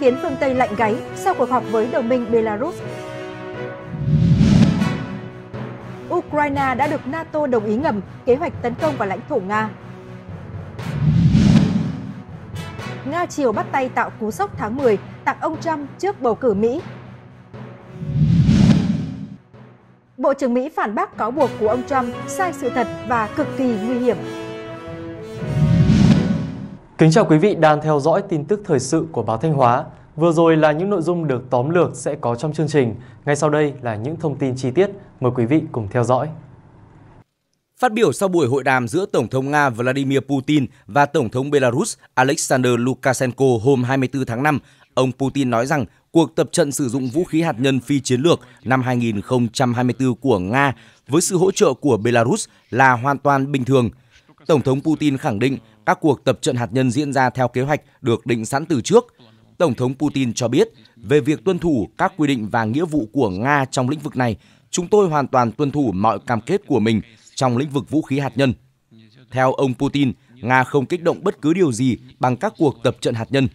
khiến phương Tây lạnh gáy sau cuộc họp với đồng minh Belarus. Ukraine đã được NATO đồng ý ngầm kế hoạch tấn công vào lãnh thổ Nga. Nga chiều bắt tay tạo cú sốc tháng 10 tặng ông Trump trước bầu cử Mỹ. Bộ trưởng Mỹ phản bác cáo buộc của ông Trump sai sự thật và cực kỳ nguy hiểm Kính chào quý vị đang theo dõi tin tức thời sự của báo Thanh Hóa. Vừa rồi là những nội dung được tóm lược sẽ có trong chương trình. Ngay sau đây là những thông tin chi tiết. Mời quý vị cùng theo dõi. Phát biểu sau buổi hội đàm giữa Tổng thống Nga Vladimir Putin và Tổng thống Belarus Alexander Lukashenko hôm 24 tháng 5, ông Putin nói rằng cuộc tập trận sử dụng vũ khí hạt nhân phi chiến lược năm 2024 của Nga với sự hỗ trợ của Belarus là hoàn toàn bình thường. Tổng thống Putin khẳng định các cuộc tập trận hạt nhân diễn ra theo kế hoạch được định sẵn từ trước. Tổng thống Putin cho biết về việc tuân thủ các quy định và nghĩa vụ của Nga trong lĩnh vực này, chúng tôi hoàn toàn tuân thủ mọi cam kết của mình trong lĩnh vực vũ khí hạt nhân. Theo ông Putin, Nga không kích động bất cứ điều gì bằng các cuộc tập trận hạt nhân.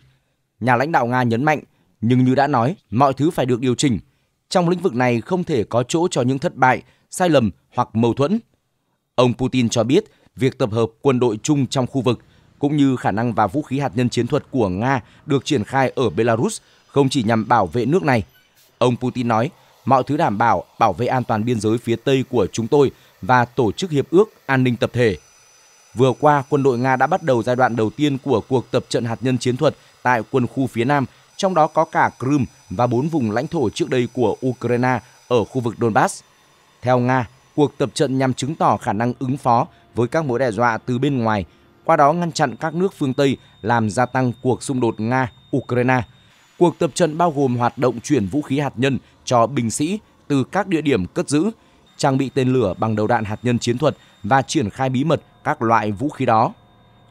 Nhà lãnh đạo Nga nhấn mạnh, nhưng như đã nói, mọi thứ phải được điều chỉnh. Trong lĩnh vực này không thể có chỗ cho những thất bại, sai lầm hoặc mâu thuẫn. Ông Putin cho biết việc tập hợp quân đội chung trong khu vực cũng như khả năng và vũ khí hạt nhân chiến thuật của Nga được triển khai ở Belarus không chỉ nhằm bảo vệ nước này. Ông Putin nói, mọi thứ đảm bảo bảo vệ an toàn biên giới phía Tây của chúng tôi và tổ chức hiệp ước an ninh tập thể. Vừa qua, quân đội Nga đã bắt đầu giai đoạn đầu tiên của cuộc tập trận hạt nhân chiến thuật tại quân khu phía Nam, trong đó có cả Crimea và bốn vùng lãnh thổ trước đây của Ukraine ở khu vực Donbass. Theo Nga, cuộc tập trận nhằm chứng tỏ khả năng ứng phó với các mối đe dọa từ bên ngoài, qua đó ngăn chặn các nước phương Tây làm gia tăng cuộc xung đột Nga-Ukraine. Cuộc tập trận bao gồm hoạt động chuyển vũ khí hạt nhân cho binh sĩ từ các địa điểm cất giữ, trang bị tên lửa bằng đầu đạn hạt nhân chiến thuật và triển khai bí mật các loại vũ khí đó.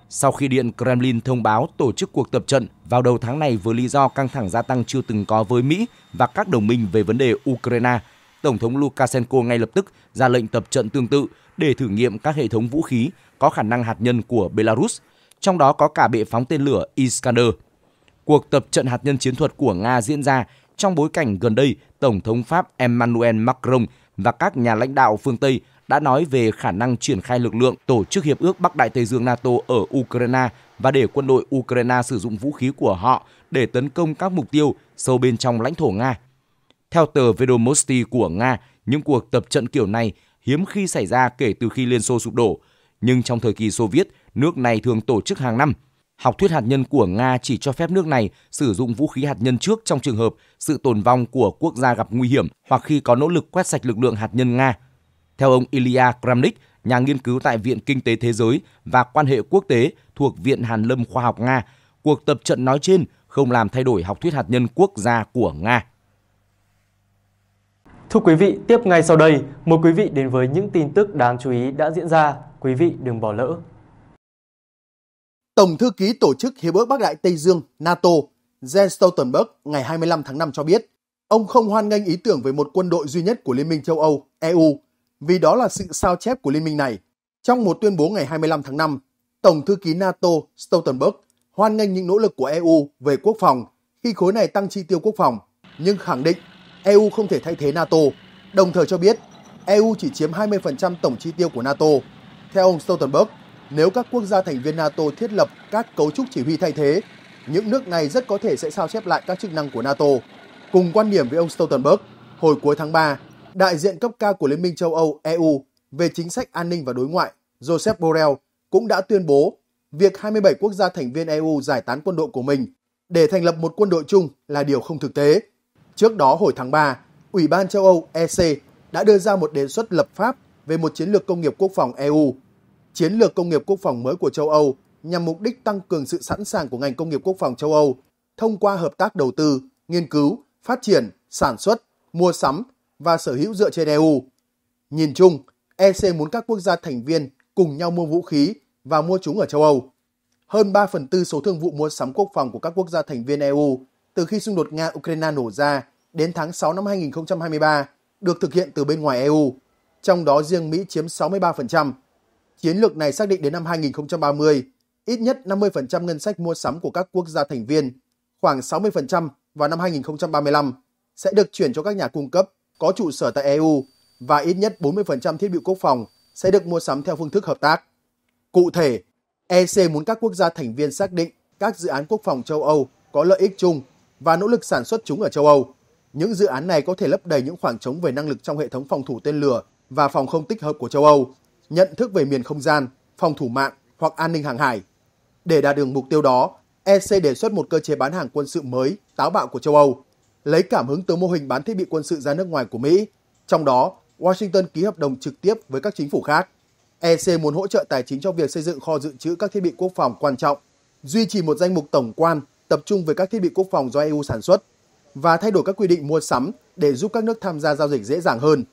Sau khi Điện Kremlin thông báo tổ chức cuộc tập trận vào đầu tháng này với lý do căng thẳng gia tăng chưa từng có với Mỹ và các đồng minh về vấn đề Ukraine, Tổng thống Lukashenko ngay lập tức ra lệnh tập trận tương tự để thử nghiệm các hệ thống vũ khí có khả năng hạt nhân của Belarus, trong đó có cả bệ phóng tên lửa Iskander. Cuộc tập trận hạt nhân chiến thuật của Nga diễn ra trong bối cảnh gần đây Tổng thống Pháp Emmanuel Macron và các nhà lãnh đạo phương Tây đã nói về khả năng triển khai lực lượng tổ chức Hiệp ước Bắc Đại Tây Dương NATO ở Ukraine và để quân đội Ukraine sử dụng vũ khí của họ để tấn công các mục tiêu sâu bên trong lãnh thổ Nga. Theo tờ Vedomosti của Nga, những cuộc tập trận kiểu này hiếm khi xảy ra kể từ khi Liên Xô sụp đổ, nhưng trong thời kỳ Xô Viết, nước này thường tổ chức hàng năm. Học thuyết hạt nhân của Nga chỉ cho phép nước này sử dụng vũ khí hạt nhân trước trong trường hợp sự tồn vong của quốc gia gặp nguy hiểm hoặc khi có nỗ lực quét sạch lực lượng hạt nhân Nga. Theo ông Ilya Kramnik, nhà nghiên cứu tại Viện Kinh tế Thế giới và Quan hệ Quốc tế thuộc Viện Hàn lâm Khoa học Nga, cuộc tập trận nói trên không làm thay đổi học thuyết hạt nhân quốc gia của Nga. Thưa quý vị, tiếp ngay sau đây, mời quý vị đến với những tin tức đáng chú ý đã diễn ra. Quý vị đừng bỏ lỡ. Tổng thư ký Tổ chức Hiệp ước Bắc Đại Tây Dương NATO Jens Stoltenberg ngày 25 tháng 5 cho biết, ông không hoan nghênh ý tưởng về một quân đội duy nhất của Liên minh châu Âu, EU, vì đó là sự sao chép của liên minh này. Trong một tuyên bố ngày 25 tháng 5, Tổng thư ký NATO Stoltenberg hoan nghênh những nỗ lực của EU về quốc phòng khi khối này tăng chi tiêu quốc phòng, nhưng khẳng định EU không thể thay thế NATO, đồng thời cho biết EU chỉ chiếm 20% tổng chi tiêu của NATO. Theo ông Stoltenberg, nếu các quốc gia thành viên NATO thiết lập các cấu trúc chỉ huy thay thế, những nước này rất có thể sẽ sao chép lại các chức năng của NATO. Cùng quan điểm với ông Stoltenberg, hồi cuối tháng 3, đại diện cấp cao của Liên minh châu Âu EU về chính sách an ninh và đối ngoại Joseph Borrell cũng đã tuyên bố việc 27 quốc gia thành viên EU giải tán quân đội của mình để thành lập một quân đội chung là điều không thực tế Trước đó hồi tháng 3, Ủy ban châu Âu EC đã đưa ra một đề xuất lập pháp về một chiến lược công nghiệp quốc phòng EU. Chiến lược công nghiệp quốc phòng mới của châu Âu nhằm mục đích tăng cường sự sẵn sàng của ngành công nghiệp quốc phòng châu Âu thông qua hợp tác đầu tư, nghiên cứu, phát triển, sản xuất, mua sắm và sở hữu dựa trên EU. Nhìn chung, EC muốn các quốc gia thành viên cùng nhau mua vũ khí và mua chúng ở châu Âu. Hơn 3 phần tư số thương vụ mua sắm quốc phòng của các quốc gia thành viên EU từ khi xung đột Nga-Ukraine nổ ra đến tháng 6 năm 2023 được thực hiện từ bên ngoài EU, trong đó riêng Mỹ chiếm 63%. Chiến lược này xác định đến năm 2030, ít nhất 50% ngân sách mua sắm của các quốc gia thành viên, khoảng 60% vào năm 2035 sẽ được chuyển cho các nhà cung cấp có trụ sở tại EU và ít nhất 40% thiết bị quốc phòng sẽ được mua sắm theo phương thức hợp tác. Cụ thể, EC muốn các quốc gia thành viên xác định các dự án quốc phòng châu Âu có lợi ích chung và nỗ lực sản xuất chúng ở châu Âu. Những dự án này có thể lấp đầy những khoảng trống về năng lực trong hệ thống phòng thủ tên lửa và phòng không tích hợp của châu Âu, nhận thức về miền không gian, phòng thủ mạng hoặc an ninh hàng hải. Để đạt được mục tiêu đó, EC đề xuất một cơ chế bán hàng quân sự mới, táo bạo của châu Âu, lấy cảm hứng từ mô hình bán thiết bị quân sự ra nước ngoài của Mỹ. Trong đó, Washington ký hợp đồng trực tiếp với các chính phủ khác. EC muốn hỗ trợ tài chính cho việc xây dựng kho dự trữ các thiết bị quốc phòng quan trọng, duy trì một danh mục tổng quan tập trung về các thiết bị quốc phòng do EU sản xuất và thay đổi các quy định mua sắm để giúp các nước tham gia giao dịch dễ dàng hơn.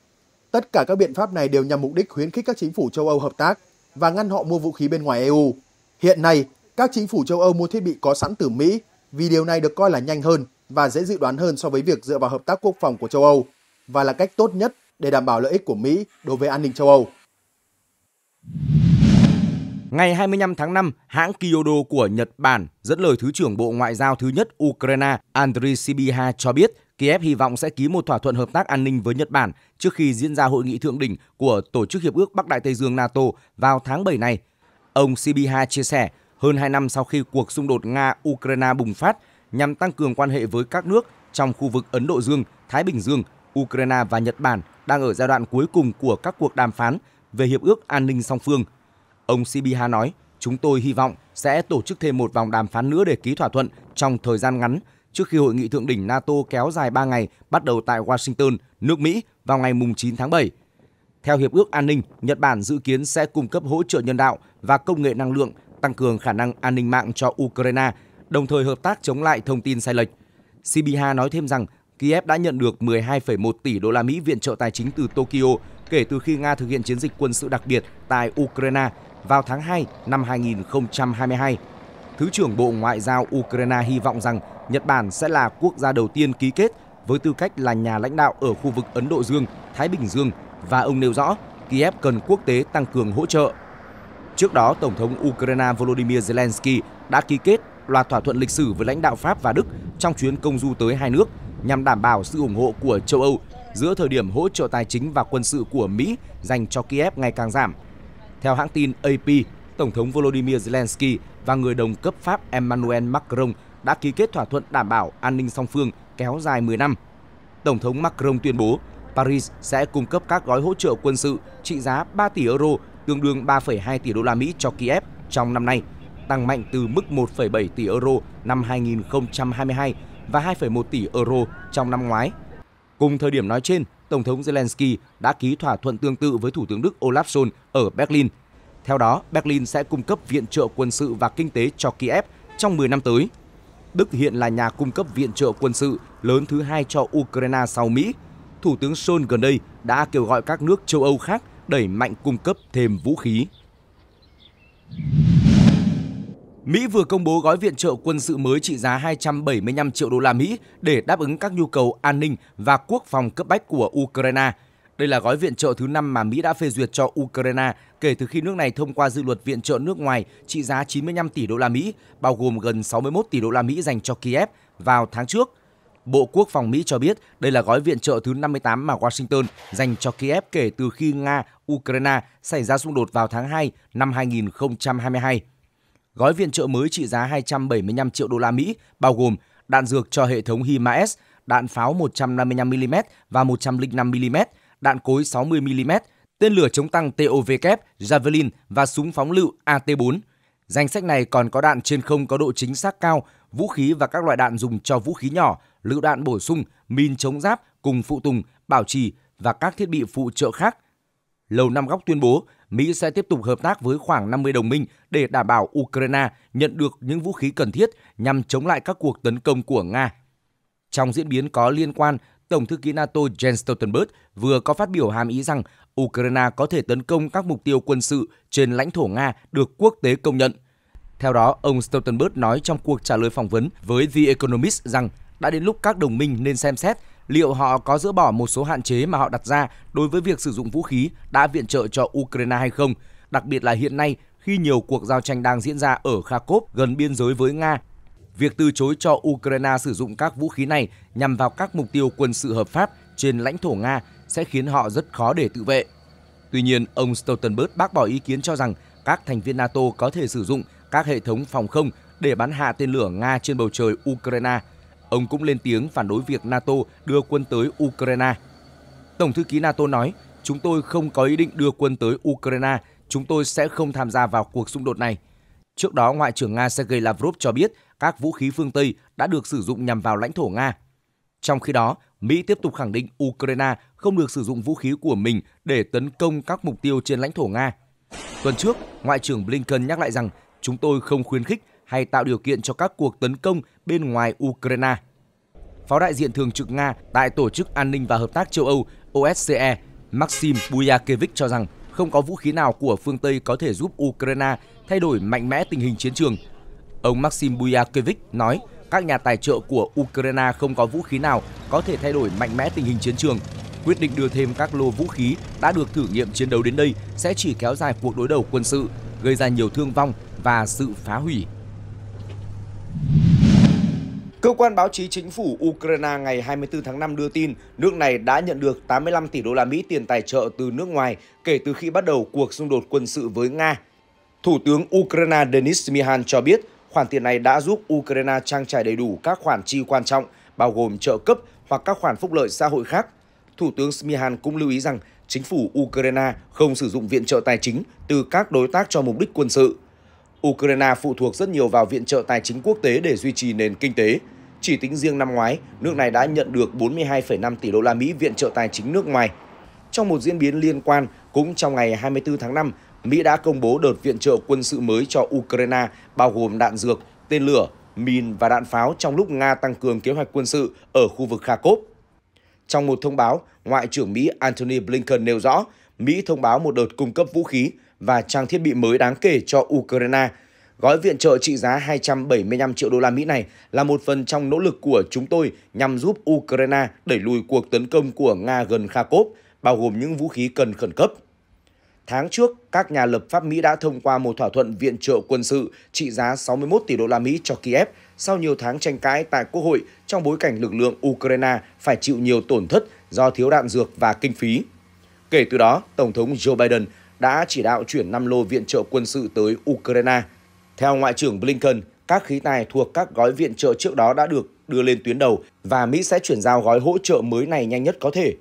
Tất cả các biện pháp này đều nhằm mục đích khuyến khích các chính phủ châu Âu hợp tác và ngăn họ mua vũ khí bên ngoài EU. Hiện nay, các chính phủ châu Âu mua thiết bị có sẵn từ Mỹ vì điều này được coi là nhanh hơn và dễ dự đoán hơn so với việc dựa vào hợp tác quốc phòng của châu Âu và là cách tốt nhất để đảm bảo lợi ích của Mỹ đối với an ninh châu Âu. Ngày 25 tháng 5, hãng Kyodo của Nhật Bản dẫn lời Thứ trưởng Bộ Ngoại giao thứ nhất Ukraine Andriy Sibiha cho biết Kiev hy vọng sẽ ký một thỏa thuận hợp tác an ninh với Nhật Bản trước khi diễn ra hội nghị thượng đỉnh của Tổ chức Hiệp ước Bắc Đại Tây Dương NATO vào tháng 7 này. Ông Sibiha chia sẻ, hơn 2 năm sau khi cuộc xung đột Nga-Ukraine bùng phát nhằm tăng cường quan hệ với các nước trong khu vực Ấn Độ Dương, Thái Bình Dương, Ukraine và Nhật Bản đang ở giai đoạn cuối cùng của các cuộc đàm phán về Hiệp ước An ninh song phương – Ông Sibiha nói, chúng tôi hy vọng sẽ tổ chức thêm một vòng đàm phán nữa để ký thỏa thuận trong thời gian ngắn trước khi hội nghị thượng đỉnh NATO kéo dài 3 ngày bắt đầu tại Washington, nước Mỹ vào ngày 9 tháng 7. Theo Hiệp ước An ninh, Nhật Bản dự kiến sẽ cung cấp hỗ trợ nhân đạo và công nghệ năng lượng tăng cường khả năng an ninh mạng cho Ukraine, đồng thời hợp tác chống lại thông tin sai lệch. Sibiha nói thêm rằng Kiev đã nhận được 12,1 tỷ đô la Mỹ viện trợ tài chính từ Tokyo kể từ khi Nga thực hiện chiến dịch quân sự đặc biệt tại Ukraine vào tháng 2 năm 2022. Thứ trưởng Bộ Ngoại giao Ukraine hy vọng rằng Nhật Bản sẽ là quốc gia đầu tiên ký kết với tư cách là nhà lãnh đạo ở khu vực Ấn Độ Dương, Thái Bình Dương và ông nêu rõ Kiev cần quốc tế tăng cường hỗ trợ. Trước đó, Tổng thống Ukraine Volodymyr Zelensky đã ký kết loạt thỏa thuận lịch sử với lãnh đạo Pháp và Đức trong chuyến công du tới hai nước nhằm đảm bảo sự ủng hộ của châu Âu giữa thời điểm hỗ trợ tài chính và quân sự của Mỹ dành cho Kiev ngày càng giảm – theo hãng tin AP, Tổng thống Volodymyr Zelensky và người đồng cấp Pháp Emmanuel Macron đã ký kết thỏa thuận đảm bảo an ninh song phương kéo dài 10 năm. Tổng thống Macron tuyên bố Paris sẽ cung cấp các gói hỗ trợ quân sự trị giá 3 tỷ euro, tương đương 3,2 tỷ đô la Mỹ cho Kiev trong năm nay, tăng mạnh từ mức 1,7 tỷ euro năm 2022 và 2,1 tỷ euro trong năm ngoái. Cùng thời điểm nói trên, Tổng thống Zelensky đã ký thỏa thuận tương tự với Thủ tướng Đức Olaf Scholz ở Berlin. Theo đó, Berlin sẽ cung cấp viện trợ quân sự và kinh tế cho Kiev trong 10 năm tới. Đức hiện là nhà cung cấp viện trợ quân sự lớn thứ hai cho Ukraine sau Mỹ. Thủ tướng Scholz gần đây đã kêu gọi các nước châu Âu khác đẩy mạnh cung cấp thêm vũ khí. Mỹ vừa công bố gói viện trợ quân sự mới trị giá 275 triệu đô la Mỹ để đáp ứng các nhu cầu an ninh và quốc phòng cấp bách của Ukraine. Đây là gói viện trợ thứ năm mà Mỹ đã phê duyệt cho Ukraine kể từ khi nước này thông qua dự luật viện trợ nước ngoài trị giá 95 tỷ đô la Mỹ, bao gồm gần 61 tỷ đô la Mỹ dành cho Kiev vào tháng trước. Bộ Quốc phòng Mỹ cho biết đây là gói viện trợ thứ 58 mà Washington dành cho Kiev kể từ khi Nga-Ukraine xảy ra xung đột vào tháng 2 năm 2022 gói viện trợ mới trị giá 275 triệu đô la Mỹ, bao gồm đạn dược cho hệ thống HIMARS, đạn pháo 155mm và 105mm, đạn cối 60mm, tên lửa chống tăng TOVK, Javelin và súng phóng lựu AT-4. Danh sách này còn có đạn trên không có độ chính xác cao, vũ khí và các loại đạn dùng cho vũ khí nhỏ, lựu đạn bổ sung, min chống giáp cùng phụ tùng, bảo trì và các thiết bị phụ trợ khác. Lầu Năm Góc tuyên bố Mỹ sẽ tiếp tục hợp tác với khoảng 50 đồng minh để đảm bảo Ukraine nhận được những vũ khí cần thiết nhằm chống lại các cuộc tấn công của Nga. Trong diễn biến có liên quan, Tổng thư ký NATO Jens Stoltenberg vừa có phát biểu hàm ý rằng Ukraine có thể tấn công các mục tiêu quân sự trên lãnh thổ Nga được quốc tế công nhận. Theo đó, ông Stoltenberg nói trong cuộc trả lời phỏng vấn với The Economist rằng đã đến lúc các đồng minh nên xem xét liệu họ có dỡ bỏ một số hạn chế mà họ đặt ra đối với việc sử dụng vũ khí đã viện trợ cho Ukraine hay không, đặc biệt là hiện nay khi nhiều cuộc giao tranh đang diễn ra ở Kharkov gần biên giới với Nga. Việc từ chối cho Ukraine sử dụng các vũ khí này nhằm vào các mục tiêu quân sự hợp pháp trên lãnh thổ Nga sẽ khiến họ rất khó để tự vệ. Tuy nhiên, ông Stoltenberg bác bỏ ý kiến cho rằng các thành viên NATO có thể sử dụng các hệ thống phòng không để bắn hạ tên lửa Nga trên bầu trời Ukraine – Ông cũng lên tiếng phản đối việc NATO đưa quân tới Ukraine. Tổng thư ký NATO nói, chúng tôi không có ý định đưa quân tới Ukraine, chúng tôi sẽ không tham gia vào cuộc xung đột này. Trước đó, Ngoại trưởng Nga Sergei Lavrov cho biết các vũ khí phương Tây đã được sử dụng nhằm vào lãnh thổ Nga. Trong khi đó, Mỹ tiếp tục khẳng định Ukraine không được sử dụng vũ khí của mình để tấn công các mục tiêu trên lãnh thổ Nga. Tuần trước, Ngoại trưởng Blinken nhắc lại rằng chúng tôi không khuyến khích hay tạo điều kiện cho các cuộc tấn công bên ngoài Ukraine. Phó đại diện thường trực Nga tại Tổ chức An ninh và Hợp tác châu Âu OSCE Maxim Buyakevich cho rằng không có vũ khí nào của phương Tây có thể giúp Ukraine thay đổi mạnh mẽ tình hình chiến trường. Ông Maxim Buyakevich nói các nhà tài trợ của Ukraine không có vũ khí nào có thể thay đổi mạnh mẽ tình hình chiến trường. Quyết định đưa thêm các lô vũ khí đã được thử nghiệm chiến đấu đến đây sẽ chỉ kéo dài cuộc đối đầu quân sự, gây ra nhiều thương vong và sự phá hủy Cơ quan báo chí chính phủ Ukraine ngày 24 tháng 5 đưa tin nước này đã nhận được 85 tỷ đô la Mỹ tiền tài trợ từ nước ngoài kể từ khi bắt đầu cuộc xung đột quân sự với Nga. Thủ tướng Ukraine Denis Mihan cho biết khoản tiền này đã giúp Ukraine trang trải đầy đủ các khoản chi quan trọng, bao gồm trợ cấp hoặc các khoản phúc lợi xã hội khác. Thủ tướng Smihan cũng lưu ý rằng chính phủ Ukraine không sử dụng viện trợ tài chính từ các đối tác cho mục đích quân sự. Ukraine phụ thuộc rất nhiều vào viện trợ tài chính quốc tế để duy trì nền kinh tế. Chỉ tính riêng năm ngoái, nước này đã nhận được 42,5 tỷ đô la Mỹ viện trợ tài chính nước ngoài. Trong một diễn biến liên quan, cũng trong ngày 24 tháng 5, Mỹ đã công bố đợt viện trợ quân sự mới cho Ukraine, bao gồm đạn dược, tên lửa, mìn và đạn pháo trong lúc Nga tăng cường kế hoạch quân sự ở khu vực Kharkov. Trong một thông báo, Ngoại trưởng Mỹ Antony Blinken nêu rõ, Mỹ thông báo một đợt cung cấp vũ khí, và trang thiết bị mới đáng kể cho Ukraine. Gói viện trợ trị giá 275 triệu đô la Mỹ này là một phần trong nỗ lực của chúng tôi nhằm giúp Ukraine đẩy lùi cuộc tấn công của Nga gần Kharkov, bao gồm những vũ khí cần khẩn cấp. Tháng trước, các nhà lập pháp Mỹ đã thông qua một thỏa thuận viện trợ quân sự trị giá 61 tỷ đô la Mỹ cho Kiev sau nhiều tháng tranh cãi tại Quốc hội trong bối cảnh lực lượng Ukraine phải chịu nhiều tổn thất do thiếu đạn dược và kinh phí. Kể từ đó, Tổng thống Joe Biden đã chỉ đạo chuyển 5 lô viện trợ quân sự tới Ukraine. Theo Ngoại trưởng Blinken, các khí tài thuộc các gói viện trợ trước đó đã được đưa lên tuyến đầu và Mỹ sẽ chuyển giao gói hỗ trợ mới này nhanh nhất có thể.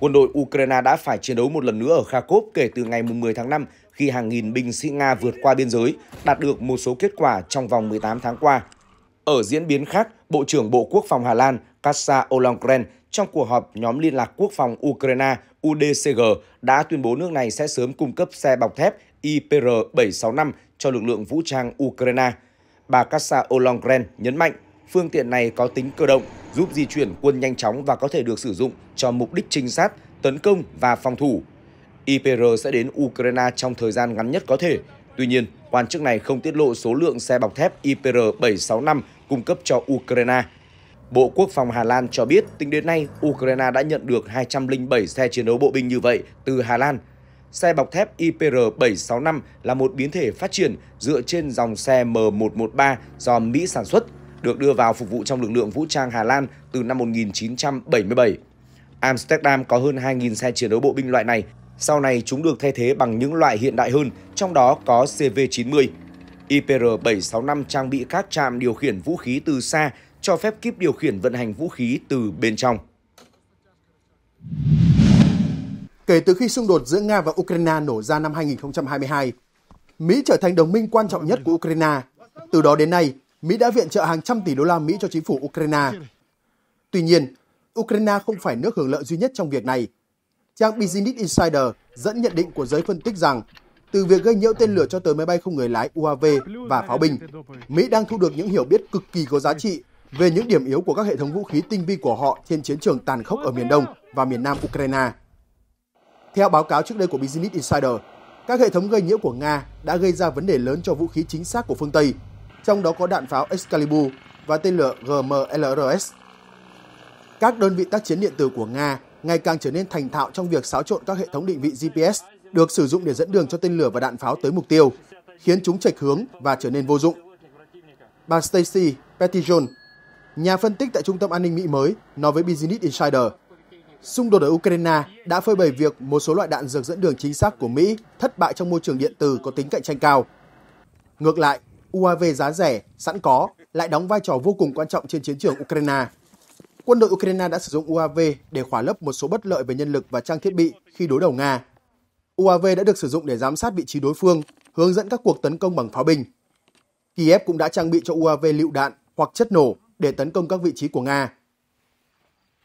Quân đội Ukraine đã phải chiến đấu một lần nữa ở Kharkov kể từ ngày 10 tháng 5 khi hàng nghìn binh sĩ Nga vượt qua biên giới, đạt được một số kết quả trong vòng 18 tháng qua. Ở diễn biến khác, Bộ trưởng Bộ Quốc phòng Hà Lan Kasa Ollongren trong cuộc họp nhóm liên lạc quốc phòng Ukraine UDCG đã tuyên bố nước này sẽ sớm cung cấp xe bọc thép IPR-765 cho lực lượng vũ trang Ukraine. Bà Kassa Olongren nhấn mạnh phương tiện này có tính cơ động, giúp di chuyển quân nhanh chóng và có thể được sử dụng cho mục đích trinh sát, tấn công và phòng thủ. IPR sẽ đến Ukraine trong thời gian ngắn nhất có thể. Tuy nhiên, quan chức này không tiết lộ số lượng xe bọc thép IPR-765 cung cấp cho Ukraine. Bộ Quốc phòng Hà Lan cho biết tính đến nay, Ukraine đã nhận được 207 xe chiến đấu bộ binh như vậy từ Hà Lan. Xe bọc thép IPR-765 là một biến thể phát triển dựa trên dòng xe M113 do Mỹ sản xuất, được đưa vào phục vụ trong lực lượng vũ trang Hà Lan từ năm 1977. Amsterdam có hơn 2.000 xe chiến đấu bộ binh loại này, sau này chúng được thay thế bằng những loại hiện đại hơn, trong đó có CV-90. IPR-765 trang bị các trạm điều khiển vũ khí từ xa cho phép kíp điều khiển vận hành vũ khí từ bên trong. Kể từ khi xung đột giữa Nga và Ukraine nổ ra năm 2022, Mỹ trở thành đồng minh quan trọng nhất của Ukraine. Từ đó đến nay, Mỹ đã viện trợ hàng trăm tỷ đô la Mỹ cho chính phủ Ukraine. Tuy nhiên, Ukraine không phải nước hưởng lợi duy nhất trong việc này. Trang Business Insider dẫn nhận định của giới phân tích rằng từ việc gây nhiễu tên lửa cho tới máy bay không người lái UAV và pháo binh, Mỹ đang thu được những hiểu biết cực kỳ có giá trị về những điểm yếu của các hệ thống vũ khí tinh vi của họ trên chiến trường tàn khốc ở miền Đông và miền Nam Ukraine. Theo báo cáo trước đây của Business Insider, các hệ thống gây nhiễu của Nga đã gây ra vấn đề lớn cho vũ khí chính xác của phương Tây, trong đó có đạn pháo Excalibur và tên lửa GMLRS. Các đơn vị tác chiến điện tử của Nga ngày càng trở nên thành thạo trong việc xáo trộn các hệ thống định vị GPS được sử dụng để dẫn đường cho tên lửa và đạn pháo tới mục tiêu, khiến chúng chệch hướng và trở nên vô dụng. Bà Stacy Pettijohn, Nhà phân tích tại Trung tâm An ninh Mỹ mới nói với Business Insider, xung đột ở Ukraine đã phơi bày việc một số loại đạn dược dẫn đường chính xác của Mỹ thất bại trong môi trường điện tử có tính cạnh tranh cao. Ngược lại, UAV giá rẻ, sẵn có lại đóng vai trò vô cùng quan trọng trên chiến trường Ukraine. Quân đội Ukraine đã sử dụng UAV để khỏa lấp một số bất lợi về nhân lực và trang thiết bị khi đối đầu Nga. UAV đã được sử dụng để giám sát vị trí đối phương, hướng dẫn các cuộc tấn công bằng pháo binh. Kiev cũng đã trang bị cho UAV lựu đạn hoặc chất nổ để tấn công các vị trí của Nga.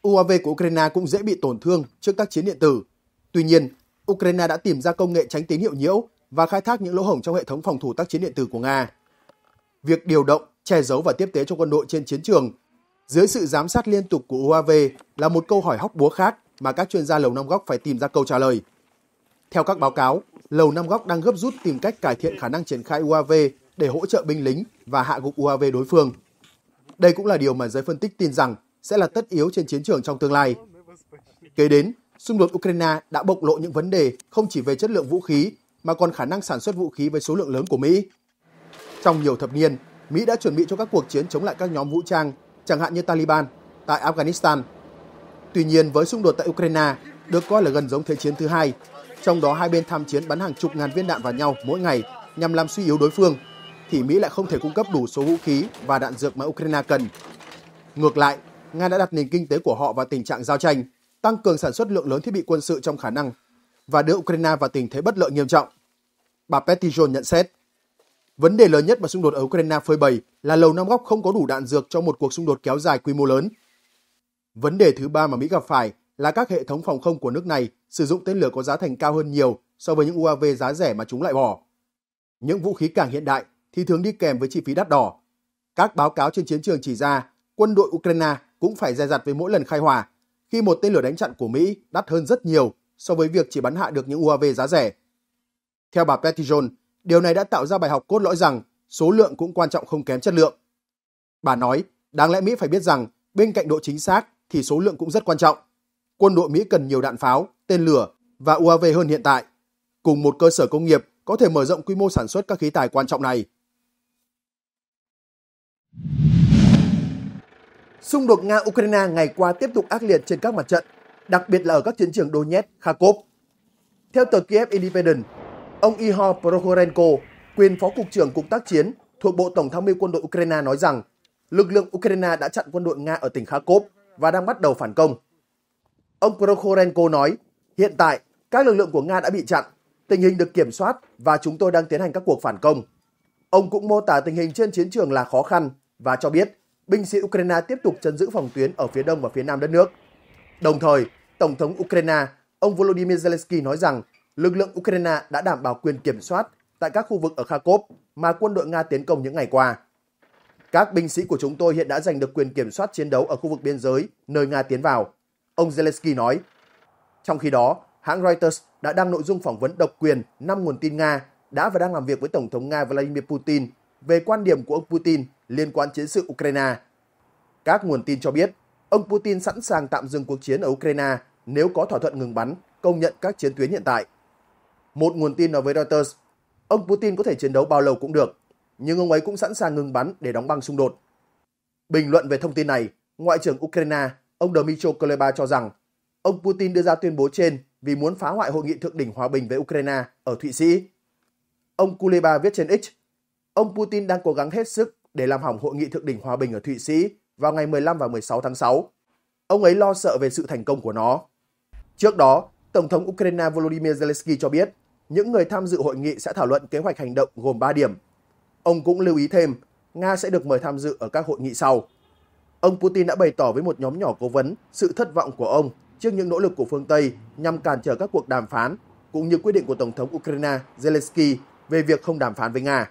UAV của Ukraine cũng dễ bị tổn thương trước các chiến điện tử. Tuy nhiên, Ukraine đã tìm ra công nghệ tránh tín hiệu nhiễu và khai thác những lỗ hổng trong hệ thống phòng thủ tác chiến điện tử của Nga. Việc điều động, che giấu và tiếp tế cho quân đội trên chiến trường dưới sự giám sát liên tục của UAV là một câu hỏi hóc búa khác mà các chuyên gia Lầu Năm Góc phải tìm ra câu trả lời. Theo các báo cáo, Lầu Năm Góc đang gấp rút tìm cách cải thiện khả năng triển khai UAV để hỗ trợ binh lính và hạ gục UAV đối phương. Đây cũng là điều mà giới phân tích tin rằng sẽ là tất yếu trên chiến trường trong tương lai. Kế đến, xung đột Ukraine đã bộc lộ những vấn đề không chỉ về chất lượng vũ khí mà còn khả năng sản xuất vũ khí với số lượng lớn của Mỹ. Trong nhiều thập niên, Mỹ đã chuẩn bị cho các cuộc chiến chống lại các nhóm vũ trang, chẳng hạn như Taliban tại Afghanistan. Tuy nhiên, với xung đột tại Ukraine được coi là gần giống Thế chiến thứ hai, trong đó hai bên tham chiến bắn hàng chục ngàn viên đạn vào nhau mỗi ngày nhằm làm suy yếu đối phương thì Mỹ lại không thể cung cấp đủ số vũ khí và đạn dược mà Ukraine cần. Ngược lại, Nga đã đặt nền kinh tế của họ vào tình trạng giao tranh, tăng cường sản xuất lượng lớn thiết bị quân sự trong khả năng và đưa Ukraine vào tình thế bất lợi nghiêm trọng. Bà Patty nhận xét, vấn đề lớn nhất mà xung đột ở Ukraine phơi bày là Lầu Năm Góc không có đủ đạn dược cho một cuộc xung đột kéo dài quy mô lớn. Vấn đề thứ ba mà Mỹ gặp phải là các hệ thống phòng không của nước này sử dụng tên lửa có giá thành cao hơn nhiều so với những UAV giá rẻ mà chúng lại bỏ. Những vũ khí càng hiện đại thì thường đi kèm với chi phí đắt đỏ. Các báo cáo trên chiến trường chỉ ra quân đội Ukraine cũng phải dè dặt với mỗi lần khai hỏa khi một tên lửa đánh chặn của Mỹ đắt hơn rất nhiều so với việc chỉ bắn hạ được những UAV giá rẻ. Theo bà Petijon, điều này đã tạo ra bài học cốt lõi rằng số lượng cũng quan trọng không kém chất lượng. Bà nói, đáng lẽ Mỹ phải biết rằng bên cạnh độ chính xác thì số lượng cũng rất quan trọng. Quân đội Mỹ cần nhiều đạn pháo, tên lửa và UAV hơn hiện tại. Cùng một cơ sở công nghiệp có thể mở rộng quy mô sản xuất các khí tài quan trọng này Xung đột Nga-Ukraine ngày qua tiếp tục ác liệt trên các mặt trận, đặc biệt là ở các chiến trường Donetsk, Kharkov. Theo tờ Kiev Independent, ông Ihor Prokhorenko, quyền phó cục trưởng cục tác chiến thuộc Bộ Tổng tham mưu quân đội Ukraine nói rằng lực lượng Ukraine đã chặn quân đội Nga ở tỉnh Kharkov và đang bắt đầu phản công. Ông Prokhorenko nói, hiện tại các lực lượng của Nga đã bị chặn, tình hình được kiểm soát và chúng tôi đang tiến hành các cuộc phản công. Ông cũng mô tả tình hình trên chiến trường là khó khăn và cho biết binh sĩ Ukraine tiếp tục chấn giữ phòng tuyến ở phía đông và phía nam đất nước. Đồng thời, Tổng thống Ukraine ông Volodymyr Zelensky nói rằng lực lượng Ukraine đã đảm bảo quyền kiểm soát tại các khu vực ở Kharkov mà quân đội Nga tiến công những ngày qua. Các binh sĩ của chúng tôi hiện đã giành được quyền kiểm soát chiến đấu ở khu vực biên giới nơi Nga tiến vào, ông Zelensky nói. Trong khi đó, hãng Reuters đã đăng nội dung phỏng vấn độc quyền 5 nguồn tin Nga đã và đang làm việc với Tổng thống Nga Vladimir Putin về quan điểm của ông Putin liên quan chiến sự Ukraine. Các nguồn tin cho biết, ông Putin sẵn sàng tạm dừng cuộc chiến ở Ukraine nếu có thỏa thuận ngừng bắn, công nhận các chiến tuyến hiện tại. Một nguồn tin nói với Reuters, ông Putin có thể chiến đấu bao lâu cũng được, nhưng ông ấy cũng sẵn sàng ngừng bắn để đóng băng xung đột. Bình luận về thông tin này, Ngoại trưởng Ukraine, ông Dmytro Kuleba cho rằng ông Putin đưa ra tuyên bố trên vì muốn phá hoại hội nghị thượng đỉnh hòa bình với Ukraine ở Thụy Sĩ. Ông Kuleba viết trên X, ông Putin đang cố gắng hết sức để làm hỏng hội nghị thượng đỉnh hòa bình ở Thụy Sĩ vào ngày 15 và 16 tháng 6. Ông ấy lo sợ về sự thành công của nó. Trước đó, Tổng thống Ukraine Volodymyr Zelensky cho biết những người tham dự hội nghị sẽ thảo luận kế hoạch hành động gồm 3 điểm. Ông cũng lưu ý thêm, Nga sẽ được mời tham dự ở các hội nghị sau. Ông Putin đã bày tỏ với một nhóm nhỏ cố vấn sự thất vọng của ông trước những nỗ lực của phương Tây nhằm cản trở các cuộc đàm phán cũng như quyết định của Tổng thống Ukraine Zelensky về việc không đàm phán với Nga.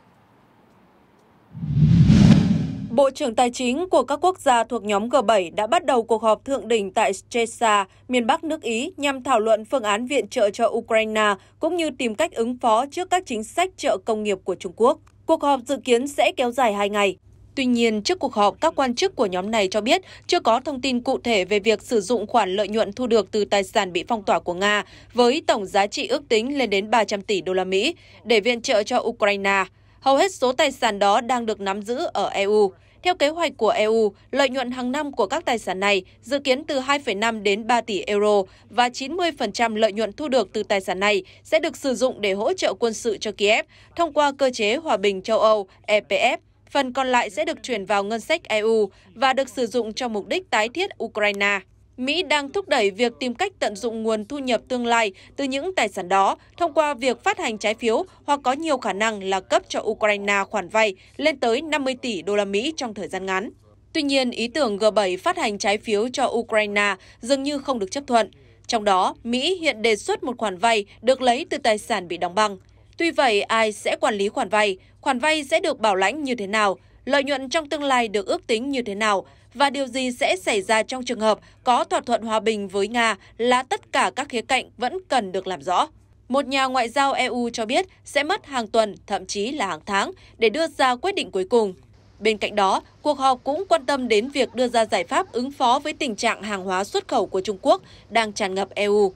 Bộ trưởng Tài chính của các quốc gia thuộc nhóm G7 đã bắt đầu cuộc họp thượng đỉnh tại Stresa, miền Bắc nước Ý, nhằm thảo luận phương án viện trợ cho Ukraine, cũng như tìm cách ứng phó trước các chính sách trợ công nghiệp của Trung Quốc. Cuộc họp dự kiến sẽ kéo dài 2 ngày. Tuy nhiên, trước cuộc họp, các quan chức của nhóm này cho biết chưa có thông tin cụ thể về việc sử dụng khoản lợi nhuận thu được từ tài sản bị phong tỏa của Nga với tổng giá trị ước tính lên đến 300 tỷ đô la Mỹ để viện trợ cho Ukraine. Hầu hết số tài sản đó đang được nắm giữ ở EU. Theo kế hoạch của EU, lợi nhuận hàng năm của các tài sản này dự kiến từ 2,5 đến 3 tỷ euro và 90% lợi nhuận thu được từ tài sản này sẽ được sử dụng để hỗ trợ quân sự cho Kiev thông qua cơ chế hòa bình châu Âu EPF. Phần còn lại sẽ được chuyển vào ngân sách EU và được sử dụng cho mục đích tái thiết Ukraine. Mỹ đang thúc đẩy việc tìm cách tận dụng nguồn thu nhập tương lai từ những tài sản đó thông qua việc phát hành trái phiếu hoặc có nhiều khả năng là cấp cho Ukraine khoản vay lên tới 50 tỷ đô la Mỹ trong thời gian ngắn. Tuy nhiên, ý tưởng G7 phát hành trái phiếu cho Ukraine dường như không được chấp thuận. Trong đó, Mỹ hiện đề xuất một khoản vay được lấy từ tài sản bị đóng băng. Tuy vậy, ai sẽ quản lý khoản vay, khoản vay sẽ được bảo lãnh như thế nào, lợi nhuận trong tương lai được ước tính như thế nào và điều gì sẽ xảy ra trong trường hợp có thỏa thuận hòa bình với Nga là tất cả các khía cạnh vẫn cần được làm rõ. Một nhà ngoại giao EU cho biết sẽ mất hàng tuần, thậm chí là hàng tháng để đưa ra quyết định cuối cùng. Bên cạnh đó, cuộc họp cũng quan tâm đến việc đưa ra giải pháp ứng phó với tình trạng hàng hóa xuất khẩu của Trung Quốc đang tràn ngập EU.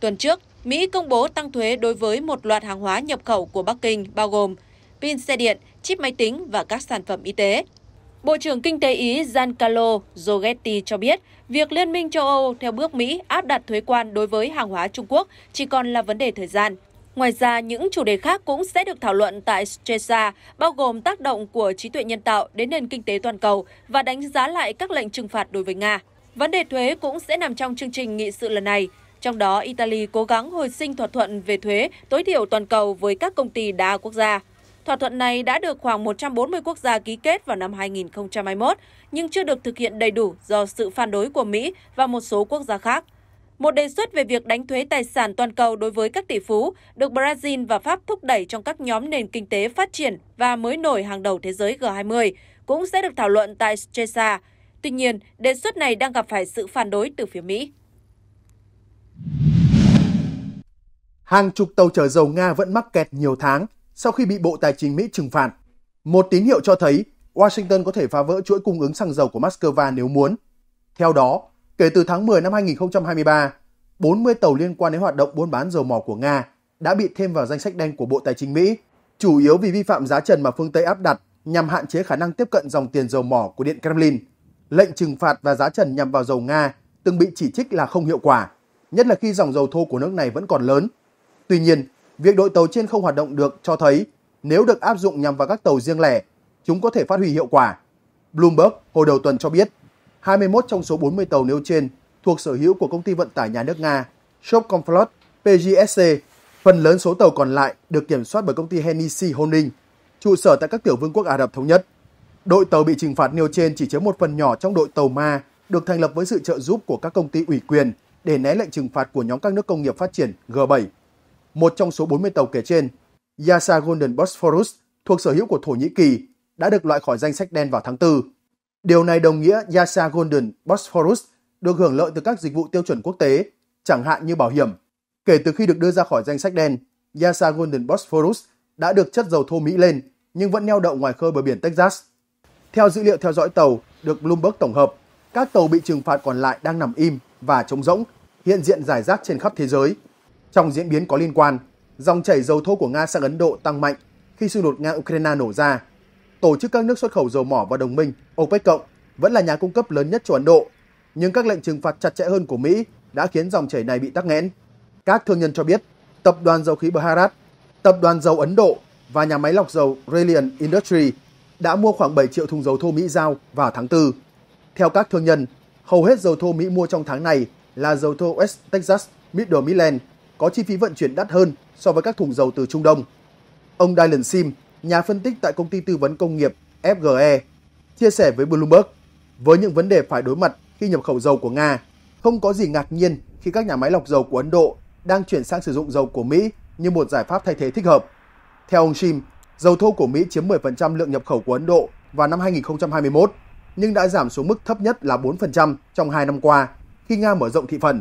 Tuần trước, Mỹ công bố tăng thuế đối với một loạt hàng hóa nhập khẩu của Bắc Kinh bao gồm pin xe điện, chip máy tính và các sản phẩm y tế. Bộ trưởng Kinh tế Ý Giancarlo Giorgetti cho biết, việc Liên minh châu Âu theo bước Mỹ áp đặt thuế quan đối với hàng hóa Trung Quốc chỉ còn là vấn đề thời gian. Ngoài ra, những chủ đề khác cũng sẽ được thảo luận tại Stresa, bao gồm tác động của trí tuệ nhân tạo đến nền kinh tế toàn cầu và đánh giá lại các lệnh trừng phạt đối với Nga. Vấn đề thuế cũng sẽ nằm trong chương trình nghị sự lần này. Trong đó, Italy cố gắng hồi sinh thỏa thuận về thuế tối thiểu toàn cầu với các công ty đa quốc gia. Thỏa thuận này đã được khoảng 140 quốc gia ký kết vào năm 2021, nhưng chưa được thực hiện đầy đủ do sự phản đối của Mỹ và một số quốc gia khác. Một đề xuất về việc đánh thuế tài sản toàn cầu đối với các tỷ phú được Brazil và Pháp thúc đẩy trong các nhóm nền kinh tế phát triển và mới nổi hàng đầu thế giới G20 cũng sẽ được thảo luận tại Stresa. Tuy nhiên, đề xuất này đang gặp phải sự phản đối từ phía Mỹ. Hàng chục tàu chở dầu Nga vẫn mắc kẹt nhiều tháng sau khi bị Bộ Tài chính Mỹ trừng phạt. Một tín hiệu cho thấy Washington có thể phá vỡ chuỗi cung ứng xăng dầu của Moscow nếu muốn. Theo đó, kể từ tháng 10 năm 2023, 40 tàu liên quan đến hoạt động buôn bán dầu mỏ của Nga đã bị thêm vào danh sách đen của Bộ Tài chính Mỹ, chủ yếu vì vi phạm giá trần mà phương Tây áp đặt nhằm hạn chế khả năng tiếp cận dòng tiền dầu mỏ của Điện Kremlin. Lệnh trừng phạt và giá trần nhằm vào dầu Nga từng bị chỉ trích là không hiệu quả, nhất là khi dòng dầu thô của nước này vẫn còn lớn. Tuy nhiên, Việc đội tàu trên không hoạt động được cho thấy nếu được áp dụng nhằm vào các tàu riêng lẻ, chúng có thể phát huy hiệu quả. Bloomberg hồi đầu tuần cho biết 21 trong số 40 tàu nêu trên thuộc sở hữu của công ty vận tải nhà nước Nga Shopcomflot PGSC. Phần lớn số tàu còn lại được kiểm soát bởi công ty Hennessy Holding, trụ sở tại các tiểu vương quốc Ả Rập Thống Nhất. Đội tàu bị trừng phạt nêu trên chỉ chiếm một phần nhỏ trong đội tàu ma được thành lập với sự trợ giúp của các công ty ủy quyền để né lệnh trừng phạt của nhóm các nước công nghiệp phát triển G7 một trong số 40 tàu kể trên, Yasa Golden Bosphorus thuộc sở hữu của Thổ Nhĩ Kỳ đã được loại khỏi danh sách đen vào tháng 4. Điều này đồng nghĩa Yasa Golden Bosphorus được hưởng lợi từ các dịch vụ tiêu chuẩn quốc tế, chẳng hạn như bảo hiểm. Kể từ khi được đưa ra khỏi danh sách đen, Yasa Golden Bosphorus đã được chất dầu thô Mỹ lên nhưng vẫn neo đậu ngoài khơi bờ biển Texas. Theo dữ liệu theo dõi tàu được Bloomberg tổng hợp, các tàu bị trừng phạt còn lại đang nằm im và trống rỗng, hiện diện rải rác trên khắp thế giới. Trong diễn biến có liên quan, dòng chảy dầu thô của Nga sang Ấn Độ tăng mạnh khi xung đột Nga-Ukraine nổ ra. Tổ chức các nước xuất khẩu dầu mỏ và đồng minh OPEC cộng vẫn là nhà cung cấp lớn nhất cho Ấn Độ, nhưng các lệnh trừng phạt chặt chẽ hơn của Mỹ đã khiến dòng chảy này bị tắc nghẽn. Các thương nhân cho biết, tập đoàn dầu khí Bharat, tập đoàn dầu Ấn Độ và nhà máy lọc dầu Reliant Industry đã mua khoảng 7 triệu thùng dầu thô Mỹ giao vào tháng 4. Theo các thương nhân, hầu hết dầu thô Mỹ mua trong tháng này là dầu thô West Texas Middle Midland có chi phí vận chuyển đắt hơn so với các thùng dầu từ Trung Đông. Ông Dylan Sim, nhà phân tích tại công ty tư vấn công nghiệp FGE, chia sẻ với Bloomberg, với những vấn đề phải đối mặt khi nhập khẩu dầu của Nga, không có gì ngạc nhiên khi các nhà máy lọc dầu của Ấn Độ đang chuyển sang sử dụng dầu của Mỹ như một giải pháp thay thế thích hợp. Theo ông Sim, dầu thô của Mỹ chiếm 10% lượng nhập khẩu của Ấn Độ vào năm 2021, nhưng đã giảm xuống mức thấp nhất là 4% trong 2 năm qua khi Nga mở rộng thị phần.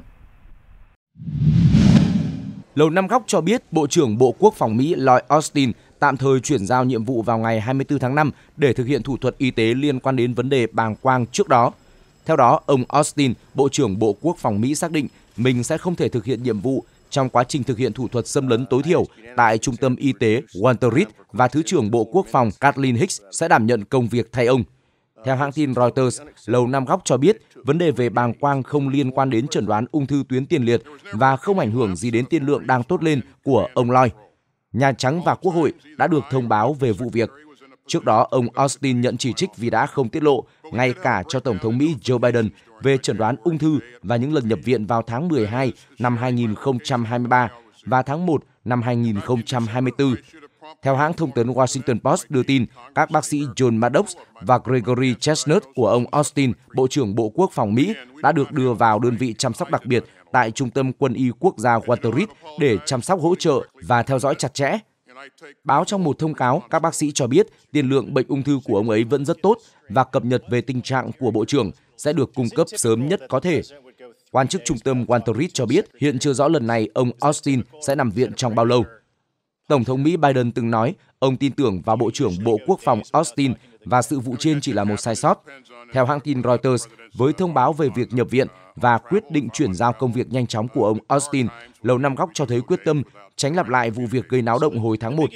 Lầu Năm Góc cho biết Bộ trưởng Bộ Quốc phòng Mỹ Lloyd Austin tạm thời chuyển giao nhiệm vụ vào ngày 24 tháng 5 để thực hiện thủ thuật y tế liên quan đến vấn đề bàng quang trước đó. Theo đó, ông Austin, Bộ trưởng Bộ Quốc phòng Mỹ xác định mình sẽ không thể thực hiện nhiệm vụ trong quá trình thực hiện thủ thuật xâm lấn tối thiểu tại Trung tâm Y tế Walter Reed và Thứ trưởng Bộ Quốc phòng Kathleen Hicks sẽ đảm nhận công việc thay ông. Theo hãng tin Reuters, Lầu Năm Góc cho biết vấn đề về bàng quang không liên quan đến chẩn đoán ung thư tuyến tiền liệt và không ảnh hưởng gì đến tiên lượng đang tốt lên của ông Lloyd. Nhà Trắng và Quốc hội đã được thông báo về vụ việc. Trước đó, ông Austin nhận chỉ trích vì đã không tiết lộ ngay cả cho Tổng thống Mỹ Joe Biden về chẩn đoán ung thư và những lần nhập viện vào tháng 12 năm 2023 và tháng 1 năm 2024 theo hãng thông tấn Washington Post đưa tin, các bác sĩ John Maddox và Gregory Chestnut của ông Austin, Bộ trưởng Bộ Quốc phòng Mỹ, đã được đưa vào đơn vị chăm sóc đặc biệt tại Trung tâm Quân y Quốc gia Walter Reed để chăm sóc hỗ trợ và theo dõi chặt chẽ. Báo trong một thông cáo, các bác sĩ cho biết tiền lượng bệnh ung thư của ông ấy vẫn rất tốt và cập nhật về tình trạng của Bộ trưởng sẽ được cung cấp sớm nhất có thể. Quan chức trung tâm Walter Reed cho biết hiện chưa rõ lần này ông Austin sẽ nằm viện trong bao lâu. Tổng thống Mỹ Biden từng nói ông tin tưởng vào Bộ trưởng Bộ Quốc phòng Austin và sự vụ trên chỉ là một sai sót. Theo hãng tin Reuters, với thông báo về việc nhập viện và quyết định chuyển giao công việc nhanh chóng của ông Austin, Lầu Năm Góc cho thấy quyết tâm tránh lặp lại vụ việc gây náo động hồi tháng 1.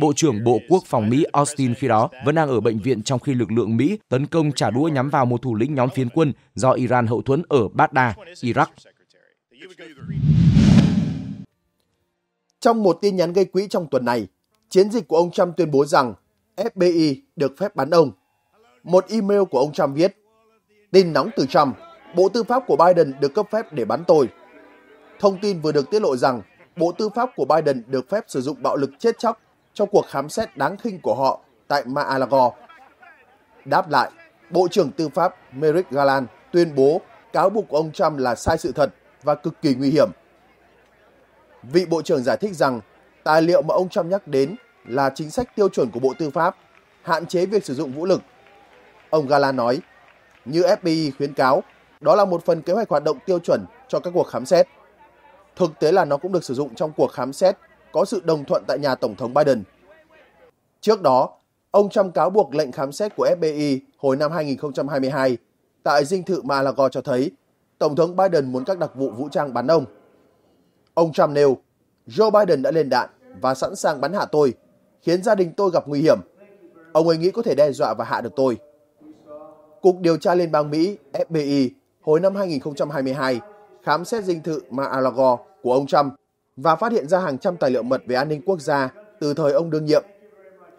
Bộ trưởng Bộ Quốc phòng Mỹ Austin khi đó vẫn đang ở bệnh viện trong khi lực lượng Mỹ tấn công trả đũa nhắm vào một thủ lĩnh nhóm phiến quân do Iran hậu thuẫn ở Baghdad, Iraq. Trong một tin nhắn gây quỹ trong tuần này, chiến dịch của ông Trump tuyên bố rằng FBI được phép bắn ông. Một email của ông Trump viết, tin nóng từ Trump, Bộ Tư pháp của Biden được cấp phép để bắn tôi. Thông tin vừa được tiết lộ rằng Bộ Tư pháp của Biden được phép sử dụng bạo lực chết chóc trong cuộc khám xét đáng khinh của họ tại Mar-a-Lago. Đáp lại, Bộ trưởng Tư pháp Merrick Garland tuyên bố cáo buộc của ông Trump là sai sự thật và cực kỳ nguy hiểm. Vị Bộ trưởng giải thích rằng tài liệu mà ông Trump nhắc đến là chính sách tiêu chuẩn của Bộ Tư pháp, hạn chế việc sử dụng vũ lực. Ông Gala nói, như FBI khuyến cáo, đó là một phần kế hoạch hoạt động tiêu chuẩn cho các cuộc khám xét. Thực tế là nó cũng được sử dụng trong cuộc khám xét có sự đồng thuận tại nhà Tổng thống Biden. Trước đó, ông Trump cáo buộc lệnh khám xét của FBI hồi năm 2022 tại dinh thự Malago cho thấy Tổng thống Biden muốn các đặc vụ vũ trang bắn ông. Ông Trump nêu, Joe Biden đã lên đạn và sẵn sàng bắn hạ tôi, khiến gia đình tôi gặp nguy hiểm. Ông ấy nghĩ có thể đe dọa và hạ được tôi. Cục điều tra Liên bang Mỹ FBI hồi năm 2022 khám xét dinh thự Mar-a-Lago của ông Trump và phát hiện ra hàng trăm tài liệu mật về an ninh quốc gia từ thời ông đương nhiệm.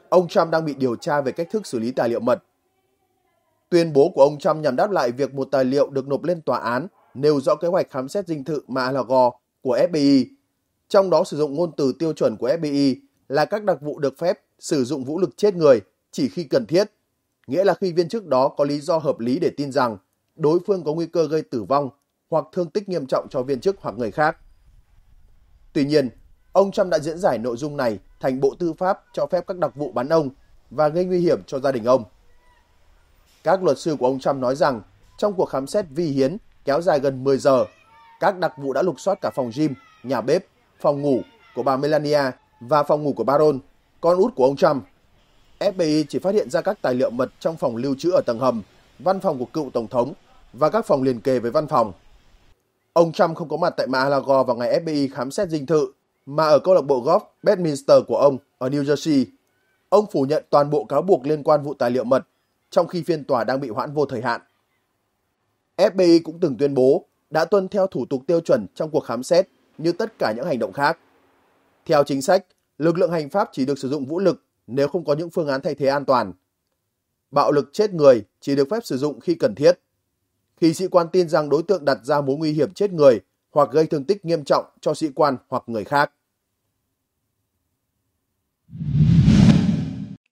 Ông Trump đang bị điều tra về cách thức xử lý tài liệu mật. Tuyên bố của ông Trump nhằm đáp lại việc một tài liệu được nộp lên tòa án nêu rõ kế hoạch khám xét dinh thự Mar-a-Lago của FBI, trong đó sử dụng ngôn từ tiêu chuẩn của FBI là các đặc vụ được phép sử dụng vũ lực chết người chỉ khi cần thiết, nghĩa là khi viên chức đó có lý do hợp lý để tin rằng đối phương có nguy cơ gây tử vong hoặc thương tích nghiêm trọng cho viên chức hoặc người khác. Tuy nhiên, ông Trump đã diễn giải nội dung này thành Bộ Tư pháp cho phép các đặc vụ bắn ông và gây nguy hiểm cho gia đình ông. Các luật sư của ông Trump nói rằng trong cuộc khám xét vi hiến kéo dài gần 10 giờ các đặc vụ đã lục soát cả phòng gym, nhà bếp, phòng ngủ của bà Melania và phòng ngủ của Baron, con út của ông Trump. FBI chỉ phát hiện ra các tài liệu mật trong phòng lưu trữ ở tầng hầm, văn phòng của cựu Tổng thống và các phòng liền kề với văn phòng. Ông Trump không có mặt tại Mar-a-Lago vào ngày FBI khám xét dinh thự, mà ở câu lạc bộ golf Bedminster của ông ở New Jersey. Ông phủ nhận toàn bộ cáo buộc liên quan vụ tài liệu mật, trong khi phiên tòa đang bị hoãn vô thời hạn. FBI cũng từng tuyên bố đã tuân theo thủ tục tiêu chuẩn trong cuộc khám xét như tất cả những hành động khác. Theo chính sách, lực lượng hành pháp chỉ được sử dụng vũ lực nếu không có những phương án thay thế an toàn. Bạo lực chết người chỉ được phép sử dụng khi cần thiết. Khi sĩ quan tin rằng đối tượng đặt ra mối nguy hiểm chết người hoặc gây thương tích nghiêm trọng cho sĩ quan hoặc người khác.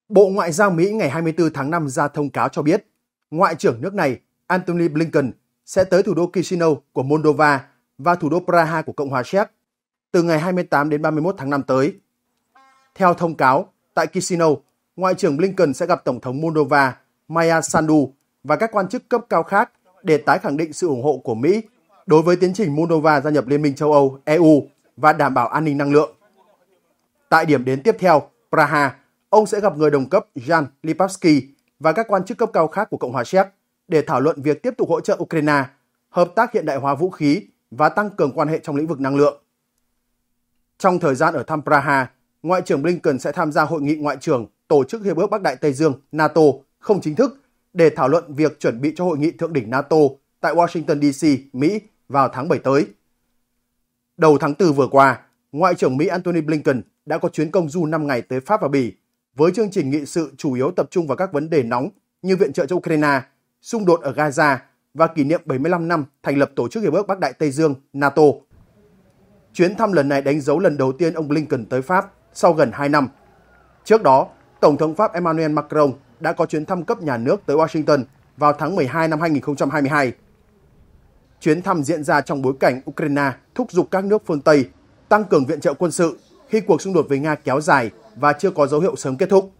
Bộ Ngoại giao Mỹ ngày 24 tháng 5 ra thông cáo cho biết, Ngoại trưởng nước này Antony Blinken sẽ tới thủ đô Chisinau của Moldova và thủ đô Praha của Cộng hòa Séc từ ngày 28 đến 31 tháng 5 tới. Theo thông cáo, tại Chisinau, Ngoại trưởng Blinken sẽ gặp Tổng thống Moldova Maya Sandu và các quan chức cấp cao khác để tái khẳng định sự ủng hộ của Mỹ đối với tiến trình Moldova gia nhập Liên minh châu Âu EU và đảm bảo an ninh năng lượng. Tại điểm đến tiếp theo, Praha, ông sẽ gặp người đồng cấp Jan Lipavsky và các quan chức cấp cao khác của Cộng hòa Séc để thảo luận việc tiếp tục hỗ trợ Ukraine, hợp tác hiện đại hóa vũ khí và tăng cường quan hệ trong lĩnh vực năng lượng. Trong thời gian ở thăm Praha, Ngoại trưởng Blinken sẽ tham gia hội nghị ngoại trưởng tổ chức Hiệp ước Bắc Đại Tây Dương NATO không chính thức để thảo luận việc chuẩn bị cho hội nghị thượng đỉnh NATO tại Washington DC, Mỹ vào tháng 7 tới. Đầu tháng 4 vừa qua, Ngoại trưởng Mỹ Antony Blinken đã có chuyến công du 5 ngày tới Pháp và Bỉ với chương trình nghị sự chủ yếu tập trung vào các vấn đề nóng như viện trợ cho Ukraine, xung đột ở Gaza và kỷ niệm 75 năm thành lập Tổ chức Hiệp ước Bắc Đại Tây Dương NATO. Chuyến thăm lần này đánh dấu lần đầu tiên ông Blinken tới Pháp sau gần 2 năm. Trước đó, Tổng thống Pháp Emmanuel Macron đã có chuyến thăm cấp nhà nước tới Washington vào tháng 12 năm 2022. Chuyến thăm diễn ra trong bối cảnh Ukraine thúc giục các nước phương Tây tăng cường viện trợ quân sự khi cuộc xung đột với Nga kéo dài và chưa có dấu hiệu sớm kết thúc.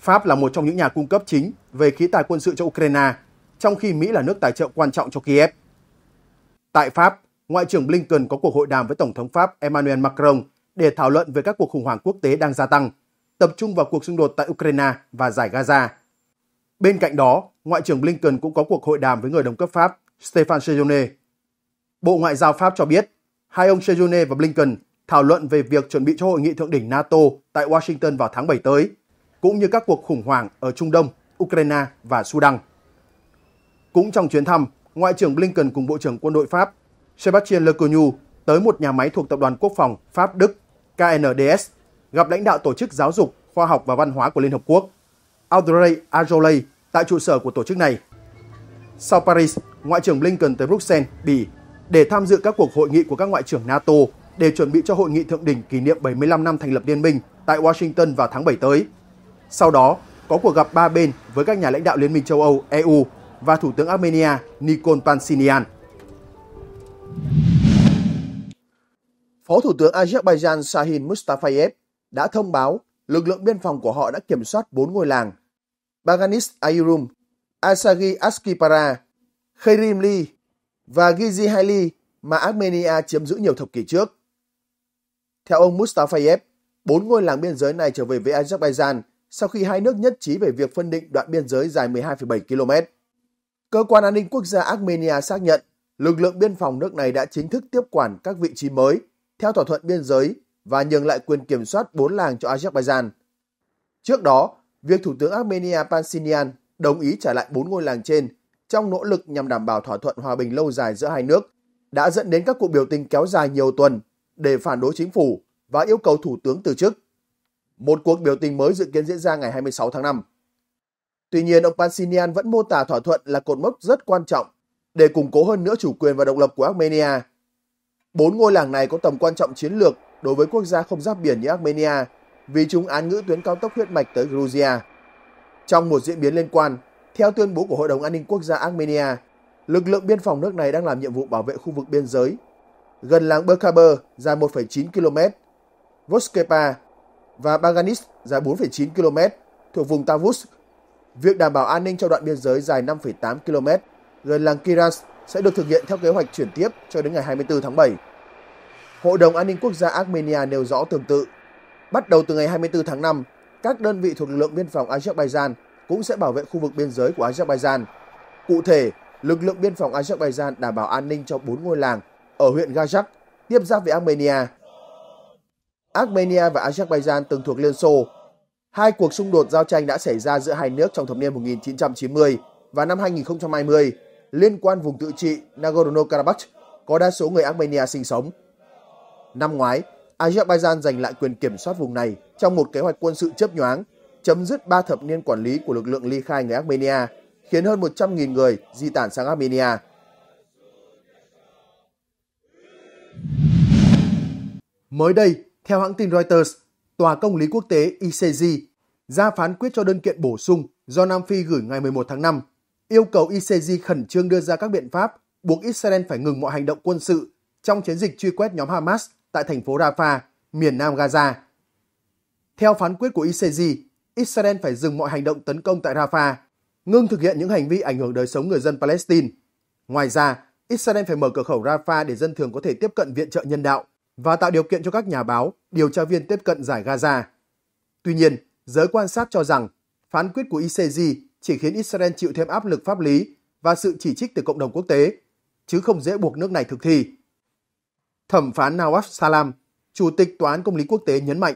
Pháp là một trong những nhà cung cấp chính về khí tài quân sự cho Ukraine, trong khi Mỹ là nước tài trợ quan trọng cho Kiev. Tại Pháp, Ngoại trưởng Blinken có cuộc hội đàm với Tổng thống Pháp Emmanuel Macron để thảo luận về các cuộc khủng hoảng quốc tế đang gia tăng, tập trung vào cuộc xung đột tại Ukraine và giải Gaza. Bên cạnh đó, Ngoại trưởng Blinken cũng có cuộc hội đàm với người đồng cấp Pháp Stéphane Sejourné. Bộ Ngoại giao Pháp cho biết, hai ông Sejourné và Blinken thảo luận về việc chuẩn bị cho hội nghị thượng đỉnh NATO tại Washington vào tháng 7 tới – cũng như các cuộc khủng hoảng ở Trung Đông, Ukraine và Sudan. Cũng trong chuyến thăm, Ngoại trưởng Blinken cùng Bộ trưởng Quân đội Pháp Sébastien Lecornu tới một nhà máy thuộc Tập đoàn Quốc phòng Pháp-Đức KNDS gặp lãnh đạo Tổ chức Giáo dục, Khoa học và Văn hóa của Liên Hợp Quốc Audrey Azoulay tại trụ sở của tổ chức này. Sau Paris, Ngoại trưởng Blinken tới Bruxelles, Bỉ để tham dự các cuộc hội nghị của các ngoại trưởng NATO để chuẩn bị cho hội nghị thượng đỉnh kỷ niệm 75 năm thành lập liên minh tại Washington vào tháng 7 tới. Sau đó, có cuộc gặp ba bên với các nhà lãnh đạo Liên minh châu Âu, EU và Thủ tướng Armenia Nikol Pashinyan. Phó Thủ tướng Azerbaijan Sahin Mustafayev đã thông báo lực lượng biên phòng của họ đã kiểm soát bốn ngôi làng Baganis Ayurum, Asagi Askipara, Khairimli và Gizihaili mà Armenia chiếm giữ nhiều thập kỷ trước. Theo ông Mustafayev, bốn ngôi làng biên giới này trở về với Azerbaijan sau khi hai nước nhất trí về việc phân định đoạn biên giới dài 12,7 km. Cơ quan an ninh quốc gia Armenia xác nhận lực lượng biên phòng nước này đã chính thức tiếp quản các vị trí mới theo thỏa thuận biên giới và nhường lại quyền kiểm soát bốn làng cho Azerbaijan. Trước đó, việc Thủ tướng Armenia Pashinyan đồng ý trả lại bốn ngôi làng trên trong nỗ lực nhằm đảm bảo thỏa thuận hòa bình lâu dài giữa hai nước đã dẫn đến các cuộc biểu tình kéo dài nhiều tuần để phản đối chính phủ và yêu cầu thủ tướng từ chức. Một cuộc biểu tình mới dự kiến diễn ra ngày 26 tháng 5. Tuy nhiên, ông Pashinyan vẫn mô tả thỏa thuận là cột mốc rất quan trọng để củng cố hơn nữa chủ quyền và độc lập của Armenia. Bốn ngôi làng này có tầm quan trọng chiến lược đối với quốc gia không giáp biển như Armenia vì chúng án ngữ tuyến cao tốc huyết mạch tới Georgia. Trong một diễn biến liên quan, theo tuyên bố của Hội đồng An ninh Quốc gia Armenia, lực lượng biên phòng nước này đang làm nhiệm vụ bảo vệ khu vực biên giới gần làng Berkaber dài 1,9 km, Voskepa và Baganis dài 4,9 km thuộc vùng Tavus. Việc đảm bảo an ninh cho đoạn biên giới dài 5,8 km gần làng Kiras sẽ được thực hiện theo kế hoạch chuyển tiếp cho đến ngày 24 tháng 7. Hội đồng An ninh Quốc gia Armenia nêu rõ tương tự. Bắt đầu từ ngày 24 tháng 5, các đơn vị thuộc lực lượng biên phòng Azerbaijan cũng sẽ bảo vệ khu vực biên giới của Azerbaijan. Cụ thể, lực lượng biên phòng Azerbaijan đảm bảo an ninh cho 4 ngôi làng ở huyện Gajak tiếp giáp với Armenia Armenia và Azerbaijan từng thuộc Liên Xô. Hai cuộc xung đột giao tranh đã xảy ra giữa hai nước trong thập niên 1990 và năm 2020 liên quan vùng tự trị Nagorno-Karabakh có đa số người Armenia sinh sống. Năm ngoái, Azerbaijan giành lại quyền kiểm soát vùng này trong một kế hoạch quân sự chớp nhoáng, chấm dứt ba thập niên quản lý của lực lượng ly khai người Armenia, khiến hơn 100.000 người di tản sang Armenia. Mới đây, theo hãng tin Reuters, Tòa Công lý Quốc tế ICJ ra phán quyết cho đơn kiện bổ sung do Nam Phi gửi ngày 11 tháng 5, yêu cầu ICJ khẩn trương đưa ra các biện pháp buộc Israel phải ngừng mọi hành động quân sự trong chiến dịch truy quét nhóm Hamas tại thành phố Rafah, miền nam Gaza. Theo phán quyết của ICJ, Israel phải dừng mọi hành động tấn công tại Rafah, ngưng thực hiện những hành vi ảnh hưởng đời sống người dân Palestine. Ngoài ra, Israel phải mở cửa khẩu Rafah để dân thường có thể tiếp cận viện trợ nhân đạo và tạo điều kiện cho các nhà báo, điều tra viên tiếp cận giải Gaza. Tuy nhiên, giới quan sát cho rằng phán quyết của ICJ chỉ khiến Israel chịu thêm áp lực pháp lý và sự chỉ trích từ cộng đồng quốc tế, chứ không dễ buộc nước này thực thi. Thẩm phán Nawaf Salam, Chủ tịch Tòa án Công lý Quốc tế nhấn mạnh,